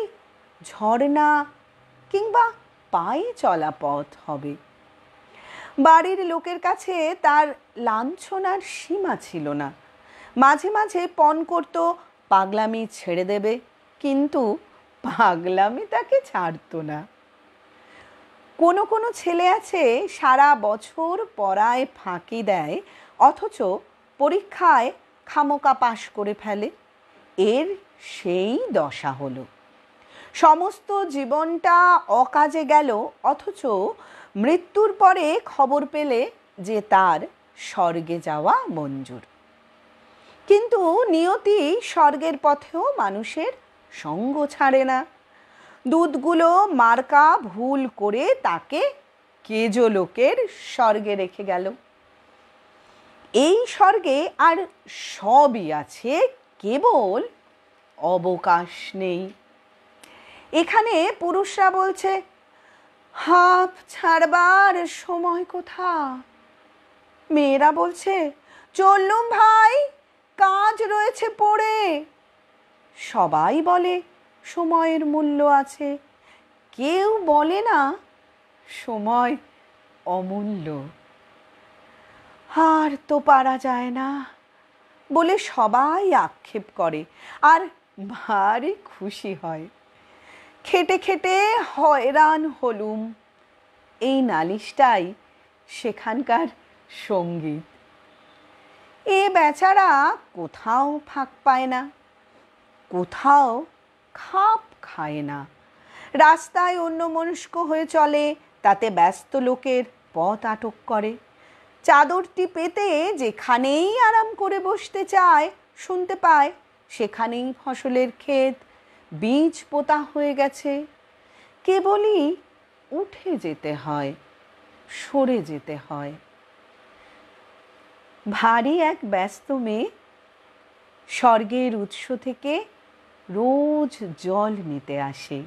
ঝর্ণা কিংবা পায়ে চলা পথ হবে বাড়ির লোকের কাছে তার লাঞ্ছনার সীমা ছিল না মাঝে মাঝে পণ করতো পাগলামি ছেড়ে দেবে কিন্তু পাগলামি তাকে ছাড়ত না কোনো কোনো ছেলে আছে সারা বছর পড়ায় ফাঁকি দেয় অথচ পরীক্ষায় খামোকা পাশ করে ফেলে এর সেই দশা হলো সমস্ত জীবনটা অকাজে গেল অথচ মৃত্যুর পরে খবর পেলে যে তার স্বর্গে যাওয়া মঞ্জুর কিন্তু নিয়তি স্বর্গের পথেও মানুষের সঙ্গ ছাড়ে না দুধগুলো মার্কা ভুল করে তাকে কেজো লোকের স্বর্গে রেখে গেল এই স্বর্গে আর সবই আছে কেবল অবকাশ নেই এখানে পুরুষরা বলছে হাফ ছাড়বার সময় কোথা মেয়েরা বলছে চললুম ভাই কাজ রয়েছে পড়ে সবাই বলে সময়ের মূল্য আছে কেউ বলে না সময় অমূল্য আর তো পারা যায় না বলে সবাই আক্ষেপ করে আর ভারী খুশি হয় খেটে খেটে হয়রান হলুম এই নালিশটাই সেখানকার সঙ্গীত এ বেচারা কোথাও ফাঁক পায় না কোথাও খাপ খায় না রাস্তায় অন্য মনস্ক হয়ে চলে তাতে ব্যস্ত লোকের পথ আটক করে চাদরটি পেতে যেখানেই আরাম করে বসতে চায় শুনতে পায় সেখানেই ফসলের ক্ষেত বীজ পোতা হয়ে গেছে কেবলই উঠে যেতে হয় সরে যেতে হয় ভারী এক ব্যস্ত মেয়ে স্বর্গের উৎস থেকে রোজ জল নিতে আসে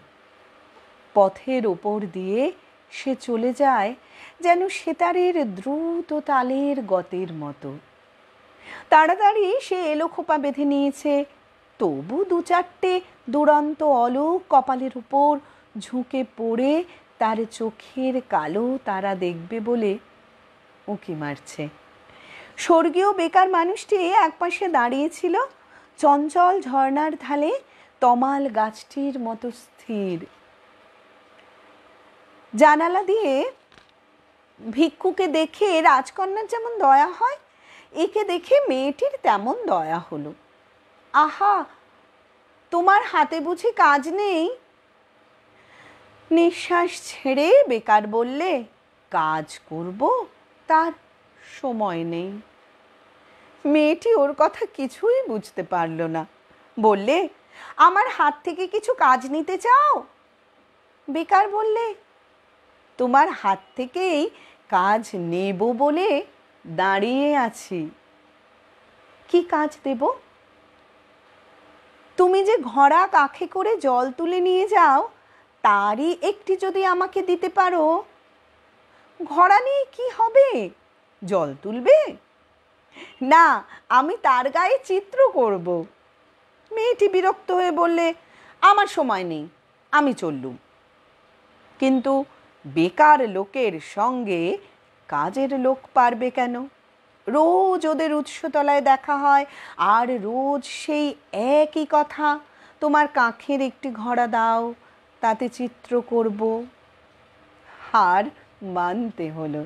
পথের ওপর দিয়ে সে চলে যায় যেন সেতারের দ্রুত তালের গতের মতো তাড়াতাড়ি সে এলো খোপা বেঁধে নিয়েছে তবু দু চারটে দুরন্ত অলোক কপালের উপর ঝুঁকে পড়ে তার চোখের কালো তারা দেখবে বলে উঁকি মারছে স্বর্গীয় বেকার মানুষটি একপাশে দাঁড়িয়েছিল চঞ্চল ঝর্ণার ধালে তমাল গাছটির মতো স্থির জানালা দিয়ে ভিক্ষুকে দেখে রাজকন্যার যেমন দয়া হয় একে দেখে মেয়েটির তেমন দয়া হলো আহা তোমার হাতে বুঝি কাজ নেই নিঃশ্বাস ছেড়ে বেকার বললে কাজ করব তার সময় নেই মেয়েটি ওর কথা কিছুই বুঝতে পারল না বললে আমার হাত থেকে কিছু কাজ নিতে চাও বেকার বললে তোমার হাত থেকেই কাজ নেব বলে দাঁড়িয়ে আছি কি কাজ দেব তুমি যে ঘোড়া কাখে করে জল তুলে নিয়ে যাও তারই একটি যদি আমাকে দিতে পারো ঘোড়া নিয়ে কি হবে জল তুলবে না আমি তার গায়ে চিত্র করব মেয়েটি বিরক্ত হয়ে বললে আমার সময় নেই আমি চললুম কিন্তু বেকার লোকের সঙ্গে কাজের লোক পারবে কেন রোজ ওদের উৎসতলায় দেখা হয় আর রোজ সেই একই কথা তোমার কাঁখের একটি ঘড়া দাও তাতে চিত্র করব আর মানতে হলো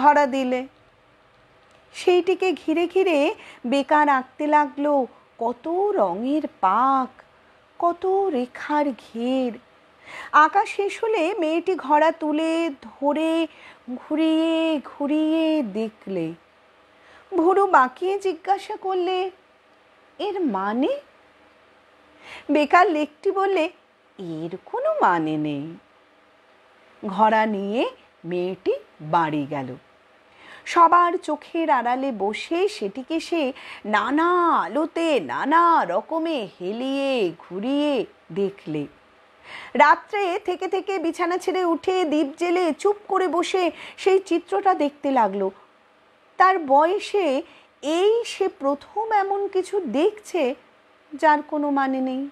ঘরা দিলে সেইটিকে ঘিরে ঘিরে বেকার আঁকতে লাগলো কত রঙের পাক কত রেখার ঘের আঁকা শেষ হলে মেয়েটি ঘোড়া তুলে ধরে ঘুরিয়ে ঘুরিয়ে দেখলে ভুরু বাঁকিয়ে জিজ্ঞাসা করলে এর মানে বেকার লেকটি বললে এর কোনো মানে নেই ঘোড়া নিয়ে মেয়েটি বাড়ি গেল সবার চোখের আড়ালে বসে সেটিকে সে নানা আলোতে নানা রকমে হেলিয়ে ঘুরিয়ে দেখলে রাত্রে থেকে থেকে বিছানা ছেড়ে উঠে দ্বীপ জেলে চুপ করে বসে সেই চিত্রটা দেখতে লাগলো তার বয়সে এই সে প্রথম এমন কিছু দেখছে যার কোনো মানে নেই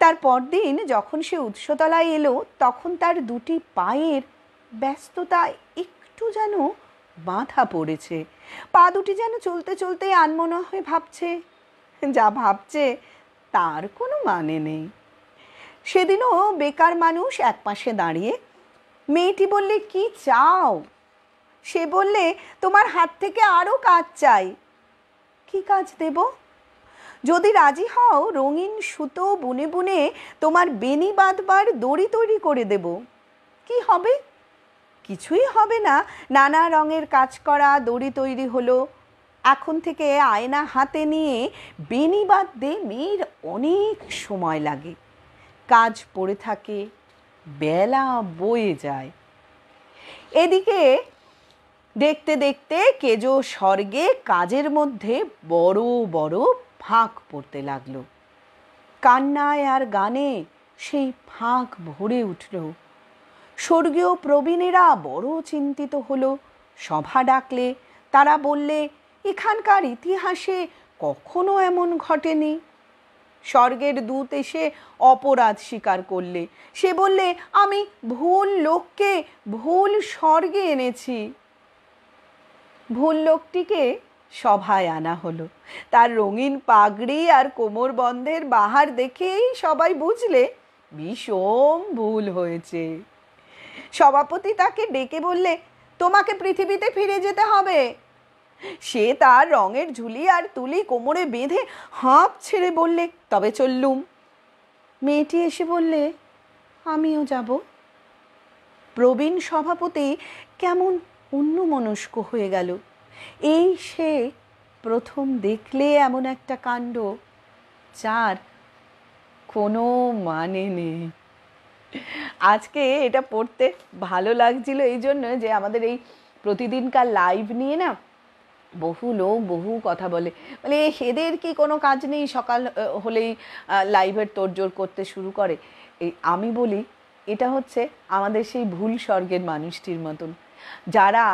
তার পরদিন যখন সে উৎসতলায় এলো তখন তার দুটি পায়ের ব্যস্ততা একটু যেন বাঁধা পড়েছে পা দুটি যেন চলতে চলতে আনমনা হয়ে ভাবছে যা ভাবছে তার কোনো মানে নেই সেদিনও বেকার মানুষ এক পাশে দাঁড়িয়ে মেয়েটি বললে কি চাও সে বললে তোমার হাত থেকে আরও কাজ চাই কি কাজ দেব যদি রাজি হও রঙিন সুতো বুনে বুনে তোমার বেনি বাঁধবার দড়ি তৈরি করে দেব কি হবে কিছুই হবে না নানা রঙের কাজ করা দড়ি তৈরি হলো এখন থেকে আয়না হাতে নিয়ে বেনি দে মেয়ের অনেক সময় লাগে কাজ পড়ে থাকে বেলা বয়ে যায় এদিকে দেখতে দেখতে কেজো স্বর্গে কাজের মধ্যে বড় বড় ফাঁক পড়তে লাগলো কান্নায় আর গানে সেই ফাঁক ভরে উঠল স্বর্গীয় প্রবীণেরা বড় চিন্তিত হল সভা ডাকলে তারা বললে এখানকার ইতিহাসে কখনো এমন ঘটেনি স্বর্গের দূত এসে অপরাধ স্বীকার করলে সে বললে আমি ভুল লোককে ভুল স্বর্গে এনেছি ভুল লোকটিকে সভায় আনা হলো তার রঙিন পাগড়ি আর কোমর বন্ধের বাহার দেখেই সবাই বুঝলে ভীষণ ভুল হয়েছে সভাপতি তাকে ডেকে বললে তোমাকে পৃথিবীতে ফিরে যেতে হবে সে তার রঙের ঝুলি আর তুলি কোমরে বেঁধে হাঁপ ছেড়ে বললে তবে চললুম মেয়েটি এসে বললে আমিও যাব প্রবীণ সভাপতি কেমন অন্যমনস্ক হয়ে গেল এই সে প্রথম দেখলে এমন একটা কাণ্ড যার কোনো মানে নেই আজকে এটা পড়তে ভালো লাগছিল এই জন্য যে আমাদের এই প্রতিদিনকার লাইভ নিয়ে না বহু লোক বহু কথা বলে মানে এদের কি কোনো কাজ নেই সকাল হলেই লাইভের তোড়জোড় করতে শুরু করে এই আমি বলি এটা হচ্ছে আমাদের সেই ভুল স্বর্গের মানুষটির মতন যারা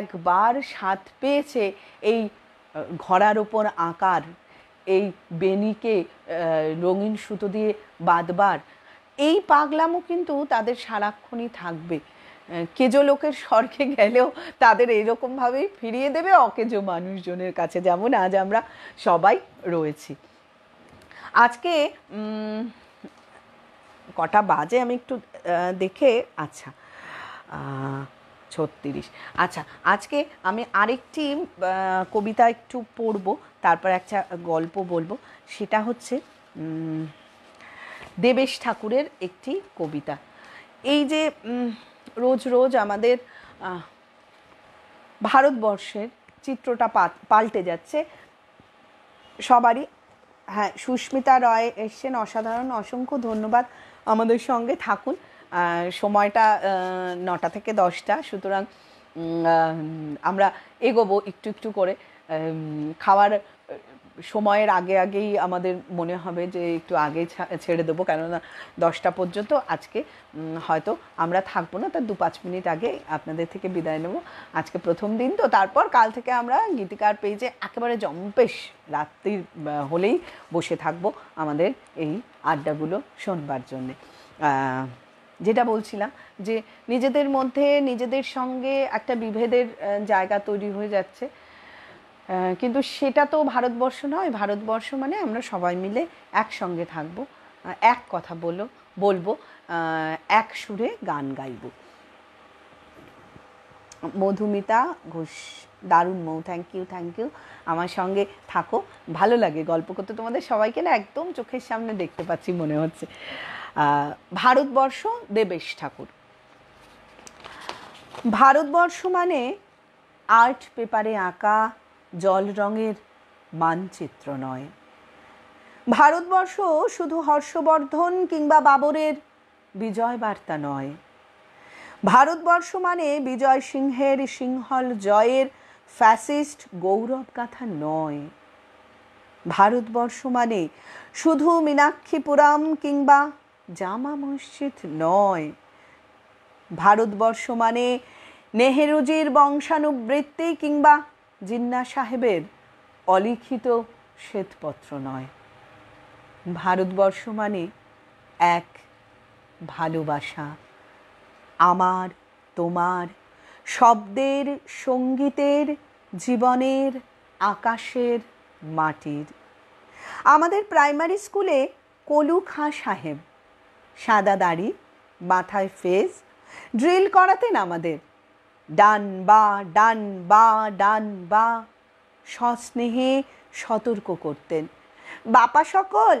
একবার স্বাদ পেয়েছে এই ঘোড়ার ওপর আঁকার এই বেনিকে রঙিন সুতো দিয়ে বাঁধবার এই পাগলামো কিন্তু তাদের সারাক্ষণই থাকবে কেজো লোকের স্বর্গে গেলেও তাদের এরকমভাবেই ফিরিয়ে দেবে অকেজো মানুষজনের কাছে যেমন আজ আমরা সবাই রয়েছি আজকে কটা বাজে আমি একটু দেখে আচ্ছা ছত্রিশ আচ্ছা আজকে আমি আরেকটি কবিতা একটু পড়ব তারপর একটা গল্প বলবো সেটা হচ্ছে দেবেশ ঠাকুরের একটি কবিতা এই যে রোজ রোজ আমাদের ভারতবর্ষের চিত্রটা পাল্টে যাচ্ছে সবারই হ্যাঁ সুস্মিতা রয় এসছেন অসাধারণ অসংখ্য ধন্যবাদ আমাদের সঙ্গে থাকুন সময়টা নটা থেকে দশটা সুতরাং আমরা এগোবো একটু একটু করে খাওয়ার সময়ের আগে আগেই আমাদের মনে হবে যে একটু আগে ছেড়ে দেবো কেননা দশটা পর্যন্ত আজকে হয়তো আমরা থাকবো না তার দু পাঁচ মিনিট আগে আপনাদের থেকে বিদায় নেব আজকে প্রথম দিন তো তারপর কাল থেকে আমরা গীতিকার পেজে একেবারে জম্পেশ রাত্রির হলেই বসে থাকব আমাদের এই আড্ডাগুলো শোনবার জন্যে যেটা বলছিলাম যে নিজেদের মধ্যে নিজেদের সঙ্গে একটা বিভেদের জায়গা তৈরি হয়ে যাচ্ছে কিন্তু সেটা তো ভারতবর্ষ নয় ভারতবর্ষ মানে আমরা সবাই মিলে একসঙ্গে থাকবো এক কথা বলো বলবো এক সুরে গান গাইব মধুমিতা ঘোষ দারুণ Mou thank you thank you আমার সঙ্গে থাকো ভালো লাগে গল্প করতে তোমাদের সবাইকে না একদম চোখের সামনে দেখতে পাচ্ছি মনে হচ্ছে ভারতবর্ষ দেবেশ ঠাকুর ভারতবর্ষ মানে আর্ট পেপারে আঁকা জল রঙের মানচিত্র নয় ভারতবর্ষ শুধু হর্ষবর্ধন কিংবা বাবরের বিজয় বার্তা নয় ভারতবর্ষ মানে বিজয় সিংহের সিংহল জয়ের ফ্যাসিস্ট গৌরব কাথা নয় ভারতবর্ষ মানে শুধু মীনাক্ষীপুরাম কিংবা জামা মসজিদ নয় ভারতবর্ষ মানে নেহেরুজির বংশানুবৃত্তি কিংবা জিন্না সাহেবের অলিখিত শ্বেতপত্র নয় ভারতবর্ষ মানে এক ভালোবাসা আমার তোমার শব্দের সঙ্গীতের জীবনের আকাশের মাটির আমাদের প্রাইমারি স্কুলে কলু খাঁ সাহেব সাদা দাড়ি মাথায় ফেজ ড্রিল করাতেন আমাদের ডান বা ডান বা ডান বা সস্নেহে সতর্ক করতেন বাপা সকল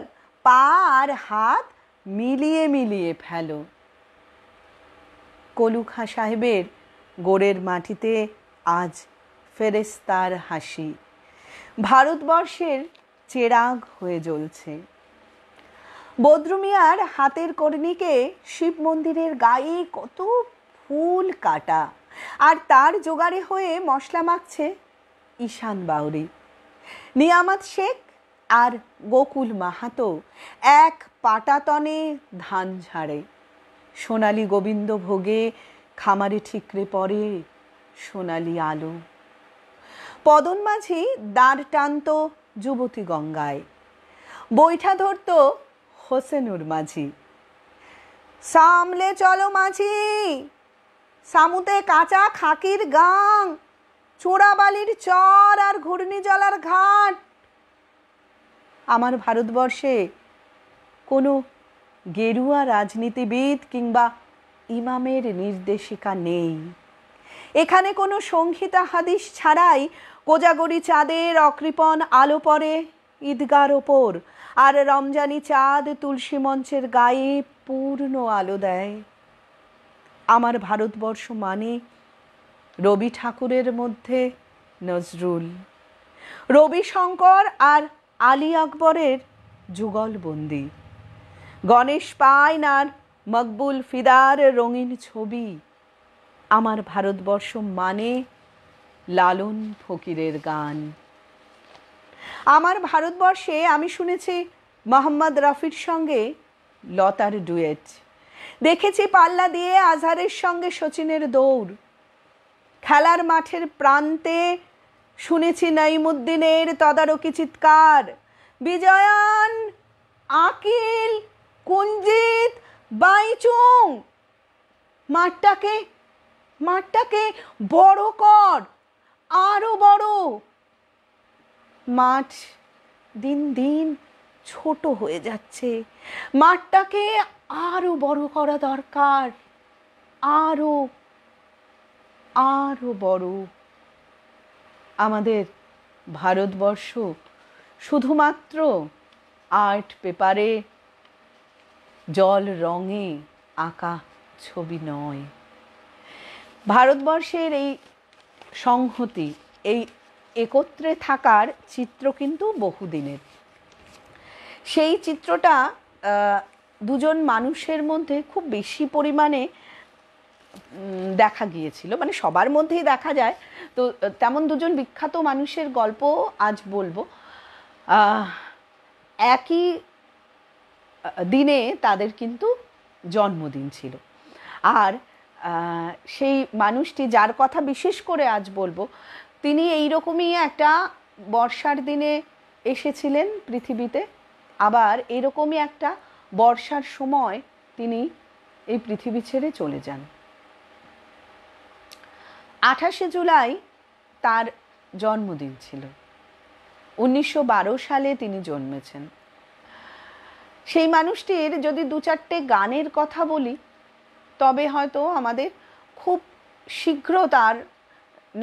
পা আর হাত মিলিয়ে মিলিয়ে ফেলো কলুখা সাহেবের গোড়ের মাটিতে আজ ফেরেস্তার হাসি ভারতবর্ষের চেরাগ হয়ে জ্বলছে বদ্রুমিয়ার হাতের কর্ণীকে শিব মন্দিরের গায়ে কত ফুল কাটা আর তার জোগাড়ে হয়ে মশলা মাখছে ঈশান বাউরি নিয়ামত শেখ আর গোকুল মাহাতো এক পাটাতনে ধান ঝাড়ে সোনালি গোবিন্দ ভোগে খামারে ঠিকরে পড়ে সোনালি আলো পদন মাঝি দাঁড় টানত যুবতী গঙ্গায় বৈঠা ধরত হোসেনুর মাঝি সামলে চলো মাঝি সামুতে কাঁচা খাকির গাং চোরাবালির চর আর ঘূর্ণিজলার ঘাট আমার ভারতবর্ষে কোনো গেরুয়া রাজনীতিবিদ কিংবা ইমামের নির্দেশিকা নেই এখানে কোনো সংহিতা হাদিস ছাড়াই কোজাগরি চাঁদের অকৃপণ আলো পড়ে ঈদগার ওপর আর রমজানি চাঁদ তুলসী মঞ্চের গায়ে পূর্ণ আলো দেয় আমার ভারতবর্ষ মানে রবি ঠাকুরের মধ্যে নজরুল রবি শঙ্কর আর আলী আকবরের যুগলবন্দি গণেশ পাইন আর মকবুল ফিদার রঙিন ছবি আমার ভারতবর্ষ মানে লালন ফকিরের গান আমার ভারতবর্ষে আমি শুনেছি মোহাম্মদ রফির সঙ্গে লতার ডুয়েট দেখেছি পাল্লা দিয়ে আজহারের সঙ্গে সচিনের দৌড় খেলার মাঠের প্রান্তে শুনেছি নাইমুদ্দিনের তদারকি চিৎকার বিজয়ান আকিল কুঞ্জিত বাইচুং মাঠটাকে মাঠটাকে বড় কর আরও বড় মাঠ দিন দিন ছোট হয়ে যাচ্ছে মাঠটাকে আরও বড় করা দরকার আরও আরও বড় আমাদের ভারতবর্ষ শুধুমাত্র আর্ট পেপারে জল রঙে আঁকা ছবি নয় ভারতবর্ষের এই সংহতি এই একত্রে থাকার চিত্র কিন্তু বহুদিনের সেই চিত্রটা দুজন মানুষের মধ্যে খুব বেশি পরিমাণে দেখা গিয়েছিল মানে সবার মধ্যেই দেখা যায় তো তেমন দুজন বিখ্যাত মানুষের গল্প আজ বলবো একই দিনে তাদের কিন্তু জন্মদিন ছিল আর সেই মানুষটি যার কথা বিশেষ করে আজ বলবো তিনি এইরকমই একটা বর্ষার দিনে এসেছিলেন পৃথিবীতে আবার এরকমই একটা বর্ষার সময় তিনি এই পৃথিবী ছেড়ে চলে যান আঠাশে জুলাই তার জন্মদিন ছিল উনিশশো সালে তিনি জন্মেছেন সেই মানুষটির যদি দু চারটে গানের কথা বলি তবে হয়তো আমাদের খুব শীঘ্র তার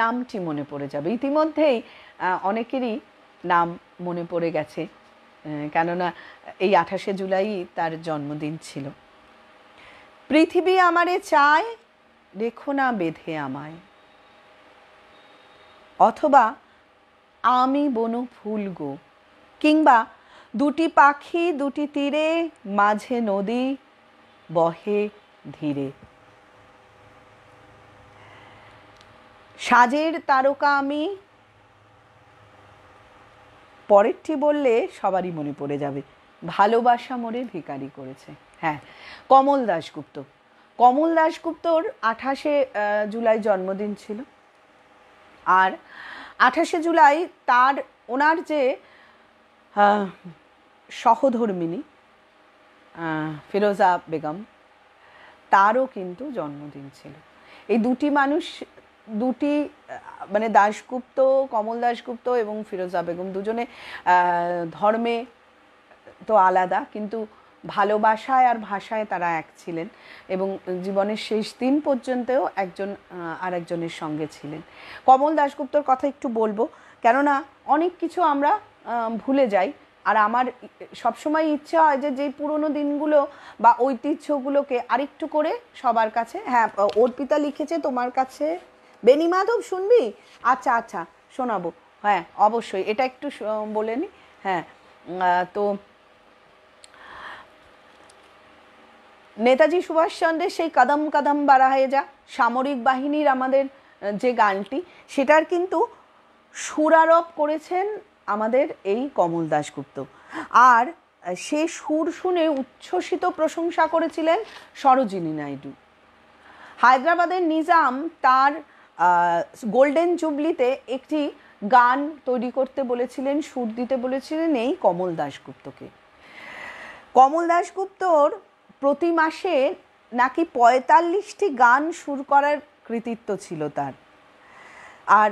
নামটি মনে পড়ে যাবে ইতিমধ্যেই অনেকেরই নাম মনে পড়ে গেছে কেননা এই আঠাশে জুলাই তার জন্মদিন ছিল পৃথিবী আমারে চায় রেখো না বেঁধে আমায় অথবা আমি বনু ফুল গো কিংবা দুটি পাখি দুটি তীরে মাঝে নদী বহে ধীরে সাজের তারকা আমি পরেরটি বললে সবারই মনে পড়ে যাবে ভালোবাসা মরে ভিকারি করেছে হ্যাঁ কমল দাশগুপ্ত কমল দাশগুপ্তর আঠাশে জুলাই জন্মদিন ছিল আর আঠাশে জুলাই তার ওনার যে সহধর্মিনী ফিরোজা বেগম তারও কিন্তু জন্মদিন ছিল এই দুটি মানুষ দুটি মানে দাশগুপ্ত কমল দাশগুপ্ত এবং ফিরোজা বেগম দুজনে ধর্মে তো আলাদা কিন্তু ভালোবাসায় আর ভাষায় তারা এক ছিলেন এবং জীবনের শেষ দিন পর্যন্তও একজন আর একজনের সঙ্গে ছিলেন কমল দাশগুপ্তর কথা একটু বলবো কেননা অনেক কিছু আমরা ভুলে যাই আর আমার সবসময় ইচ্ছা হয় যে যেই পুরনো দিনগুলো বা ঐতিহ্যগুলোকে আরেকটু করে সবার কাছে হ্যাঁ অর্পিতা লিখেছে তোমার কাছে বেনি মাধব শুনবি আচ্ছা আচ্ছা শোনাবো হ্যাঁ অবশ্যই এটা একটু বলে নি হ্যাঁ তো নেতাজি সুভাষচন্দ্রের সেই কদম কদম বাড়াহে যা সামরিক বাহিনীর আমাদের যে গানটি সেটার কিন্তু সুরারোপ করেছেন আমাদের এই কমল দাশগুপ্ত আর সে সুর শুনে উচ্ছ্বসিত প্রশংসা করেছিলেন সরোজিনী নাইডু হায়দ্রাবাদের নিজাম তার গোল্ডেন জুবলিতে একটি গান তৈরি করতে বলেছিলেন সুর দিতে বলেছিলেন এই কমল দাশগুপ্তকে কমল দাশগুপ্তর প্রতি মাসে নাকি পঁয়তাল্লিশটি গান সুর করার কৃতিত্ব ছিল তার আর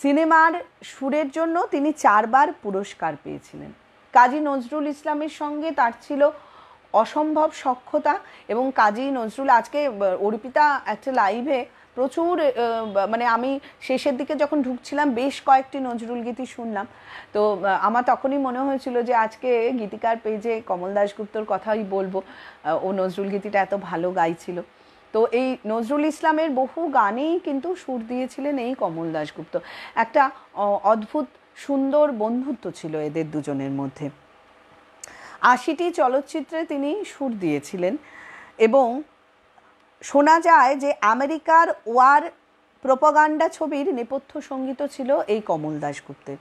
সিনেমার সুরের জন্য তিনি চারবার পুরস্কার পেয়েছিলেন কাজী নজরুল ইসলামের সঙ্গে তার ছিল অসম্ভব সক্ষতা এবং কাজী নজরুল আজকে অর্পিতা একটা লাইভে প্রচুর মানে আমি শেষের দিকে যখন ঢুকছিলাম বেশ কয়েকটি নজরুল গীতি শুনলাম তো আমার তখনই মনে হয়েছিল যে আজকে গীতিকার পেজে কমল দাশগুপ্তর কথাই বলবো ও নজরুল গীতিটা এত ভালো গাইছিল তো এই নজরুল ইসলামের বহু গানেই কিন্তু সুর দিয়েছিলেন এই কমল দাশগুপ্ত একটা অদ্ভুত সুন্দর বন্ধুত্ব ছিল এদের দুজনের মধ্যে আশিটি চলচ্চিত্রে তিনি সুর দিয়েছিলেন এবং শোনা যায় যে আমেরিকার ওয়ার প্রোপাগান্ডা ছবির নেপথ্য সঙ্গীত ছিল এই কমল দাশগুপ্তের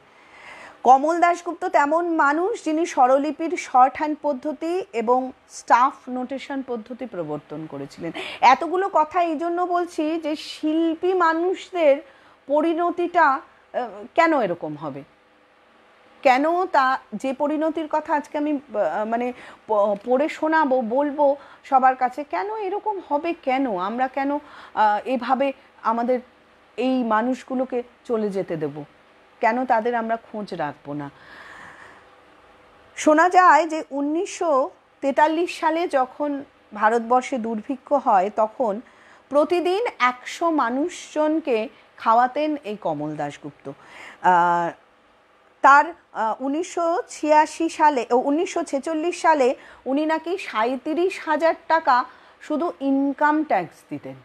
কমল দাশগুপ্ত তেমন মানুষ যিনি স্বরলিপির শর্ট হ্যান্ড পদ্ধতি এবং স্টাফ নোটেশন পদ্ধতি প্রবর্তন করেছিলেন এতগুলো কথা এই জন্য বলছি যে শিল্পী মানুষদের পরিণতিটা কেন এরকম হবে কেন তা যে পরিণতির কথা আজকে আমি মানে পড়ে শোনাবো বলবো সবার কাছে কেন এরকম হবে কেন আমরা কেন এভাবে আমাদের এই মানুষগুলোকে চলে যেতে দেব কেন তাদের আমরা খোঁজ রাখবো না শোনা যায় যে উনিশশো তেতাল্লিশ সালে যখন ভারতবর্ষে দুর্ভিক্ষ হয় তখন প্রতিদিন একশো মানুষজনকে খাওয়াতেন এই কমল দাশগুপ্ত তার উনিশশো সালে ও উনিশশো সালে উনি নাকি সাঁত্রিশ হাজার টাকা শুধু ইনকাম ট্যাক্স দিতেন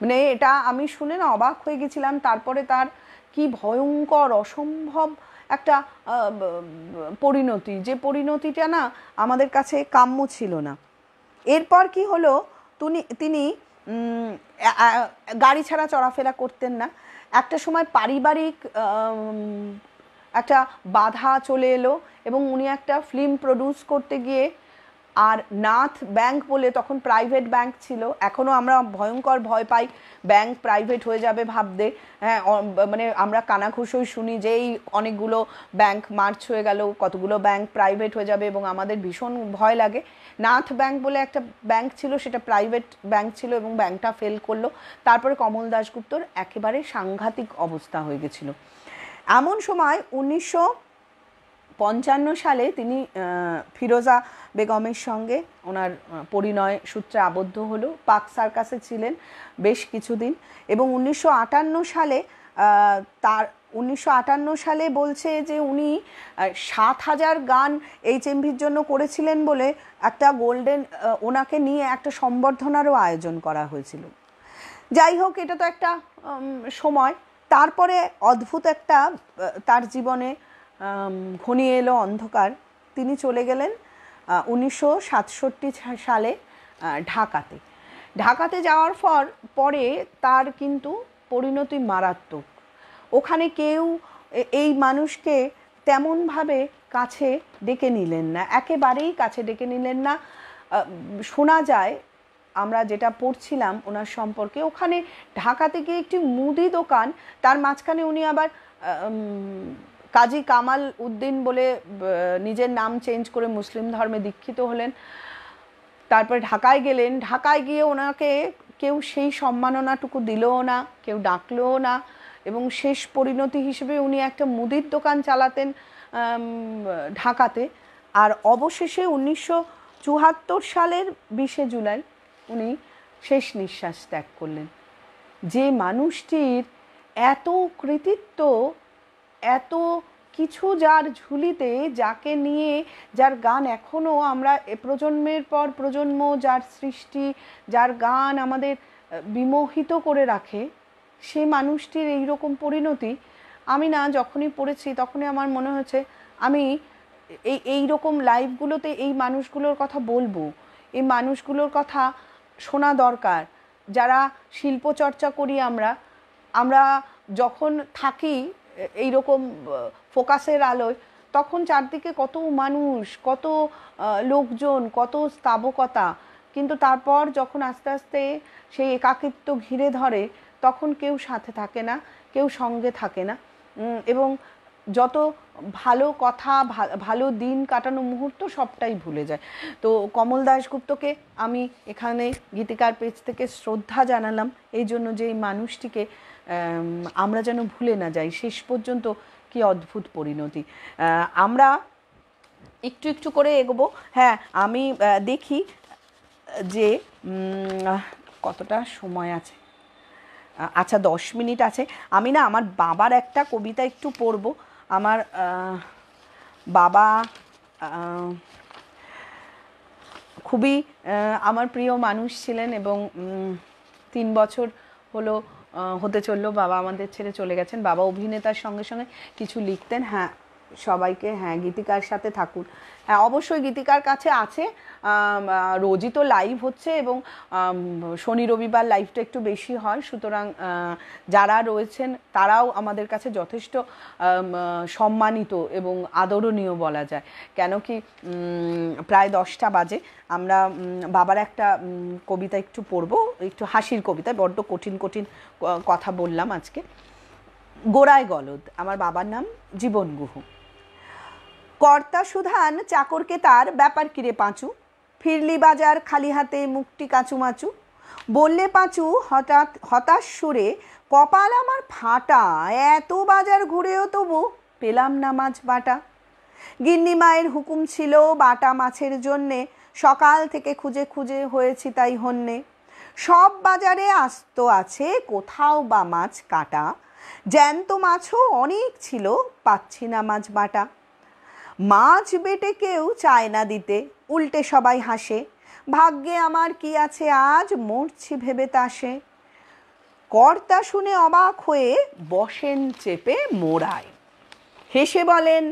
মানে এটা আমি শুনে না অবাক হয়ে গেছিলাম তারপরে তার কি ভয়ঙ্কর অসম্ভব একটা পরিণতি যে পরিণতিটা না আমাদের কাছে কাম্য ছিল না এরপর কি হলো তিনি তিনি গাড়ি ছাড়া চলাফেরা করতেন না একটা সময় পারিবারিক একটা বাধা চলে এলো এবং উনি একটা ফিল্ম প্রডিউস করতে গিয়ে আর নাথ ব্যাংক বলে তখন প্রাইভেট ব্যাংক ছিল এখনও আমরা ভয়ঙ্কর ভয় পাই ব্যাংক প্রাইভেট হয়ে যাবে ভাবতে হ্যাঁ মানে আমরা কানাঘুষই শুনি যে এই অনেকগুলো ব্যাংক মার্চ হয়ে গেল কতগুলো ব্যাংক প্রাইভেট হয়ে যাবে এবং আমাদের ভীষণ ভয় লাগে নাথ ব্যাংক বলে একটা ব্যাংক ছিল সেটা প্রাইভেট ব্যাংক ছিল এবং ব্যাংকটা ফেল করলো তারপরে কমল দাশগুপ্তর একেবারে সাংঘাতিক অবস্থা হয়ে গেছিলো এমন সময় উনিশশো পঞ্চান্ন সালে তিনি ফিরোজা বেগমের সঙ্গে ওনার পরিণয় সূত্রে আবদ্ধ হলো পাক সার্কাসে ছিলেন বেশ কিছুদিন এবং উনিশশো সালে তার উনিশশো সালে বলছে যে উনি সাত হাজার গান এইচ এমভির জন্য করেছিলেন বলে একটা গোল্ডেন ওনাকে নিয়ে একটা সম্বর্ধনারও আয়োজন করা হয়েছিল যাই হোক এটা তো একটা সময় তারপরে অদ্ভুত একটা তার জীবনে ঘনিয়ে এলো অন্ধকার তিনি চলে গেলেন উনিশশো সালে ঢাকাতে ঢাকাতে যাওয়ার পর পরে তার কিন্তু পরিণতি মারাত্মক ওখানে কেউ এই মানুষকে তেমনভাবে কাছে ডেকে নিলেন না একেবারেই কাছে ডেকে নিলেন না শোনা যায় আমরা যেটা পড়ছিলাম ওনার সম্পর্কে ওখানে ঢাকা থেকে একটি মুদি দোকান তার মাঝখানে উনি আবার কাজী কামাল উদ্দিন বলে নিজের নাম চেঞ্জ করে মুসলিম ধর্মে দীক্ষিত হলেন তারপরে ঢাকায় গেলেন ঢাকায় গিয়ে ওনাকে কেউ সেই সম্মাননাটুকু দিলও না কেউ ডাকলেও না এবং শেষ পরিণতি হিসেবে উনি একটা মুদির দোকান চালাতেন ঢাকাতে আর অবশেষে উনিশশো চুহাত্তর সালের বিশে জুলাই উনি শেষ নিঃশ্বাস ত্যাগ করলেন যে মানুষটির এত কৃতিত্ব এত কিছু যার ঝুলিতে যাকে নিয়ে যার গান এখনও আমরা প্রজন্মের পর প্রজন্ম যার সৃষ্টি যার গান আমাদের বিমোহিত করে রাখে সেই মানুষটির এই রকম পরিণতি আমি না যখনই পড়েছি তখনই আমার মনে হয়েছে আমি এই এই রকম লাইভগুলোতে এই মানুষগুলোর কথা বলবো এই মানুষগুলোর কথা শোনা দরকার যারা শিল্পচর্চা করি আমরা আমরা যখন থাকি এই রকম ফোকাসের আলোয় তখন চারদিকে কত মানুষ কত লোকজন কত স্থাবকতা কিন্তু তারপর যখন আস্তে আস্তে সেই একাকিত্ব ঘিরে ধরে তখন কেউ সাথে থাকে না কেউ সঙ্গে থাকে না এবং যত ভালো কথা ভালো দিন কাটানো মুহূর্ত সবটাই ভুলে যায় তো কমল দাশগুপ্তকে আমি এখানে গীতিকার পেজ থেকে শ্রদ্ধা জানালাম এই জন্য যে এই মানুষটিকে আমরা যেন ভুলে না যাই শেষ পর্যন্ত কি অদ্ভুত পরিণতি আমরা একটু একটু করে এগোবো হ্যাঁ আমি দেখি যে কতটা সময় আছে আচ্ছা দশ মিনিট আছে আমি না আমার বাবার একটা কবিতা একটু পড়ব আমার বাবা খুবই আমার প্রিয় মানুষ ছিলেন এবং তিন বছর হলো হতে চললো বাবা আমাদের ছেড়ে চলে গেছেন বাবা অভিনেতার সঙ্গে সঙ্গে কিছু লিখতেন হ্যাঁ সবাইকে হ্যাঁ গীতিকার সাথে থাকুন হ্যাঁ অবশ্যই গীতিকার কাছে আছে রোজই তো লাইভ হচ্ছে এবং শনি রবিবার লাইভটা একটু বেশি হয় সুতরাং যারা রয়েছেন তারাও আমাদের কাছে যথেষ্ট সম্মানিত এবং আদরণীয় বলা যায় কেন কি প্রায় দশটা বাজে আমরা বাবার একটা কবিতা একটু পড়ব একটু হাসির কবিতা বড্ড কঠিন কঠিন কথা বললাম আজকে গোড়ায় গলদ আমার বাবার নাম জীবন গুহ কর্তা সুধান চাকরকে তার ব্যাপার কিরে পাঁচু ফিরলি বাজার খালি হাতে মুখটি কাঁচুমাচু বললে পাঁচু হঠাৎ হতাশ সুরে কপাল আমার ফাটা এত বাজার ঘুরেও তবু পেলাম না মাছ বাটা গিন্নি মায়ের হুকুম ছিল বাটা মাছের জন্যে সকাল থেকে খুঁজে খুঁজে হয়েছি তাই হন্যে সব বাজারে আস্ত আছে কোথাও বা মাছ কাটা জ্যান্ত মাছও অনেক ছিল পাচ্ছি না মাছ বাটা মাছ বেটে কেউ চায় না দিতে উল্টে সবাই হাসে ভাগ্যে আমার কি আছে আজ মরছি ভেবে তাসে কর্তা শুনে অবাক হয়ে বসেন চেপে মোড়ায় হেসে বলেন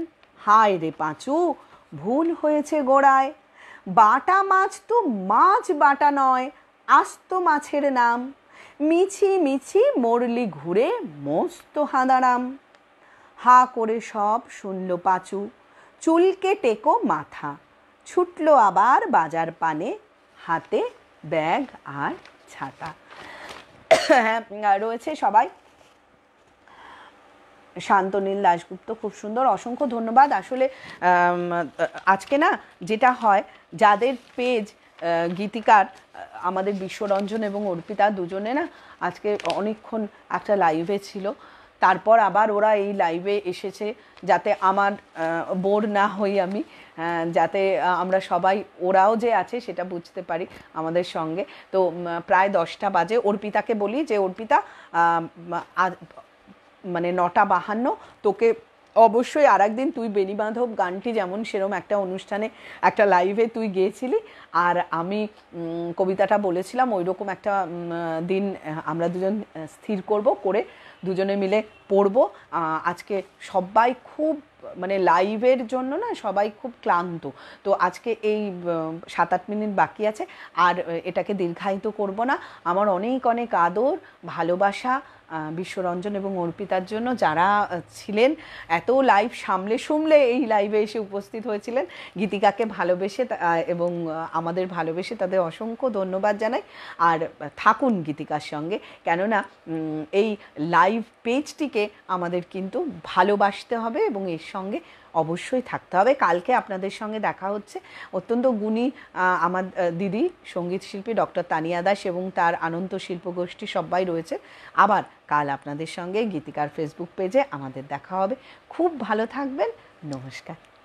হায় রে পাঁচু ভুল হয়েছে গোড়ায় বাটা মাছ তো মাছ বাটা নয় আস্ত মাছের নাম মিছি মিছি মরলি ঘুরে মস্ত হাঁদারাম হা করে সব শুনল পাঁচু চুলকে টেকো মাথা ছুটলো আবার বাজার পানে হাতে ব্যাগ আর ছাতা হ্যাঁ রয়েছে সবাই শান্তনীল দাশগুপ্ত খুব সুন্দর অসংখ্য ধন্যবাদ আসলে আজকে না যেটা হয় যাদের পেজ গীতিকার আমাদের বিশ্বরঞ্জন এবং অর্পিতা দুজনে না আজকে অনেকক্ষণ একটা লাইভে ছিল তারপর আবার ওরা এই লাইভে এসেছে যাতে আমার বোর না হই আমি যাতে আমরা সবাই ওরাও যে আছে সেটা বুঝতে পারি আমাদের সঙ্গে তো প্রায় দশটা বাজে অর্পিতাকে বলি যে অর্পিতা মানে নটা বাহান্ন তোকে অবশ্যই আর একদিন তুই বেণীবান্ধব গানটি যেমন সেরম একটা অনুষ্ঠানে একটা লাইভে তুই গিয়েছিলি আর আমি কবিতাটা বলেছিলাম ওই রকম একটা দিন আমরা দুজন স্থির করব করে দুজনে মিলে পড়বো আজকে সবাই খুব মানে লাইভের জন্য না সবাই খুব ক্লান্ত তো আজকে এই সাত আট মিনিট বাকি আছে আর এটাকে দীর্ঘায়িত করব না আমার অনেক অনেক আদর ভালোবাসা বিশ্বরঞ্জন এবং অর্পিতার জন্য যারা ছিলেন এত লাইভ সামলে শুমলে এই লাইভে এসে উপস্থিত হয়েছিলেন গীতিকাকে ভালোবেসে এবং আমাদের ভালোবেসে তাদের অসংখ্য ধন্যবাদ জানাই আর থাকুন গীতিকার সঙ্গে কেননা এই লাইভ পেজটিকে আমাদের কিন্তু ভালোবাসতে হবে এবং এর সঙ্গে অবশ্যই থাকতে হবে কালকে আপনাদের সঙ্গে দেখা হচ্ছে অত্যন্ত গুণী আমার দিদি সঙ্গীত শিল্পী ডক্টর তানিয়া দাস এবং তার আনন্দ শিল্পগোষ্ঠী সবাই রয়েছে আবার কাল আপনাদের সঙ্গে গীতিকার ফেসবুক পেজে আমাদের দেখা হবে খুব ভালো থাকবেন নমস্কার